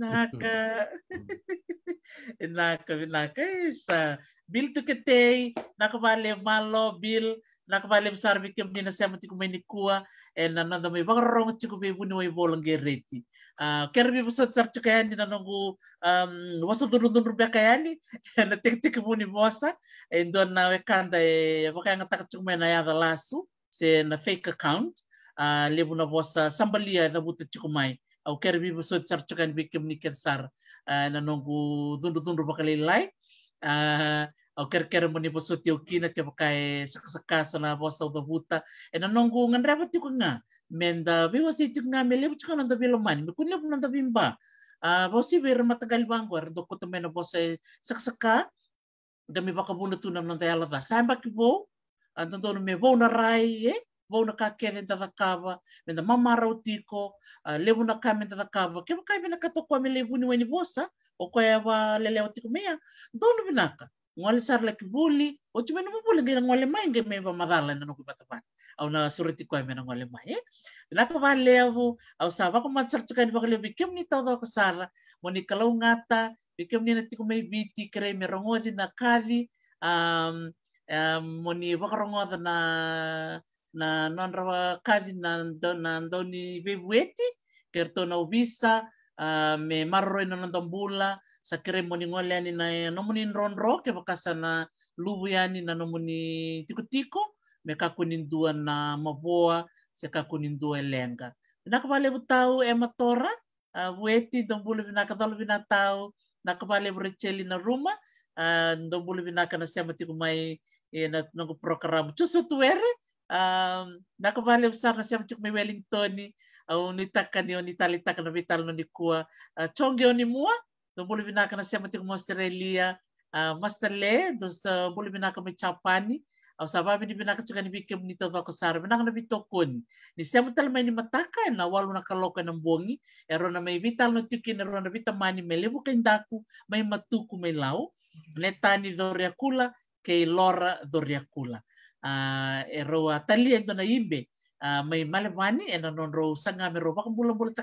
Naka. Naka, binaka. Isa. Bil tu ketei. Naka vale malo bil nakavale visary veke amina sy amatikomainy koa e nanadamai vakaroronga tsiko vevuni wai volongereti ah, kera vivo so tsaritsika yani nanongu wasodhundundru beka yani na tek buni vosa en don na wekanda e vakayanga e takatikomaina yada lasu se na fake account le na bosa sambalia na buta tsiko mai au kera vivo so tsaritsika ni veke dulu dulu nanongu dhundudhundru lai quer-quer manipulação teu quina que vai sacar na vossa da buta e não não gungan reba tico nga menda viu assim tico não me levo tico não da velo mani me kunyo não da vimba a você ver matagal bango ar do quanto menos você sacar gami baka buna tu não da ela da samba que vou então dono me vou na rai eh vou na kakere da kava menda mamara utiko levo na kamenda da kava que vai na katokwa me levo ni weni vosa o koe wa lele o tico meia dono vinaka ngwale sarla ki buli o chume no bula gira ngwale mai nge me ba marala na no ku batapan au na suriti kwa me na ngwale mai eh. na ka ba le avu au sa ba ko mat sar chuka ni ba le bikem ni todo ko sara mo ni kalau ngata bikem ni na tiku me biti kre me rongodi na kali um mo ni ba rongoda na na non rawa kali na do na ndoni bebueti kerto na ubisa me marro na ndambula kere moni ngole ani na nomuni nronro ke na lubu yani ya na nomuni tikutiko me dua na maboa se kakunindua elenga nakavale butau ematora vueti dombulu vinakadolo vinatau nakavale burecheli na ruma dombulu vinaka na sema tiku mai e, na nangu program tusu tuere nakavale busar na sema tiku mai Wellingtoni au nitakani oni talitaka na vital no nikua chonge oni mua तो बोले बिना कना सेमति मोस्ट्रेलिया मस्तले दोस boleh बिना कमे चापानी au sava bini bina ka chukani bi kem nito vako sar bina kana bi tokoni ni semu tal mai ni mataka na walu kaloka na mbongi ero na mai vital no tuki na rona bi tamani mele bu kendaku mai matuku mai lau netani tani doria kula ke lora doria kula uh, ah, ero atali ah, endo na imbe Ah, mai malamani ena non nonro sanga me ro baka bula bula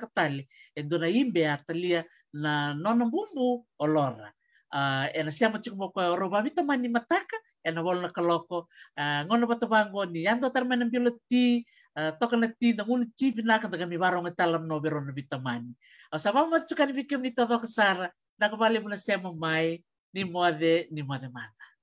endo na imbe a talia na nona bumbu olora uh, ah, ena na siama chiku ro mani mataka ena na kaloko uh, ah, ngono bata bango ni yando tar mena ti uh, toka na ti na ngunu chipi na kanta kami baro ngatalam no bero na vitamani uh, sa vama ni na mai ni moade ni moade mata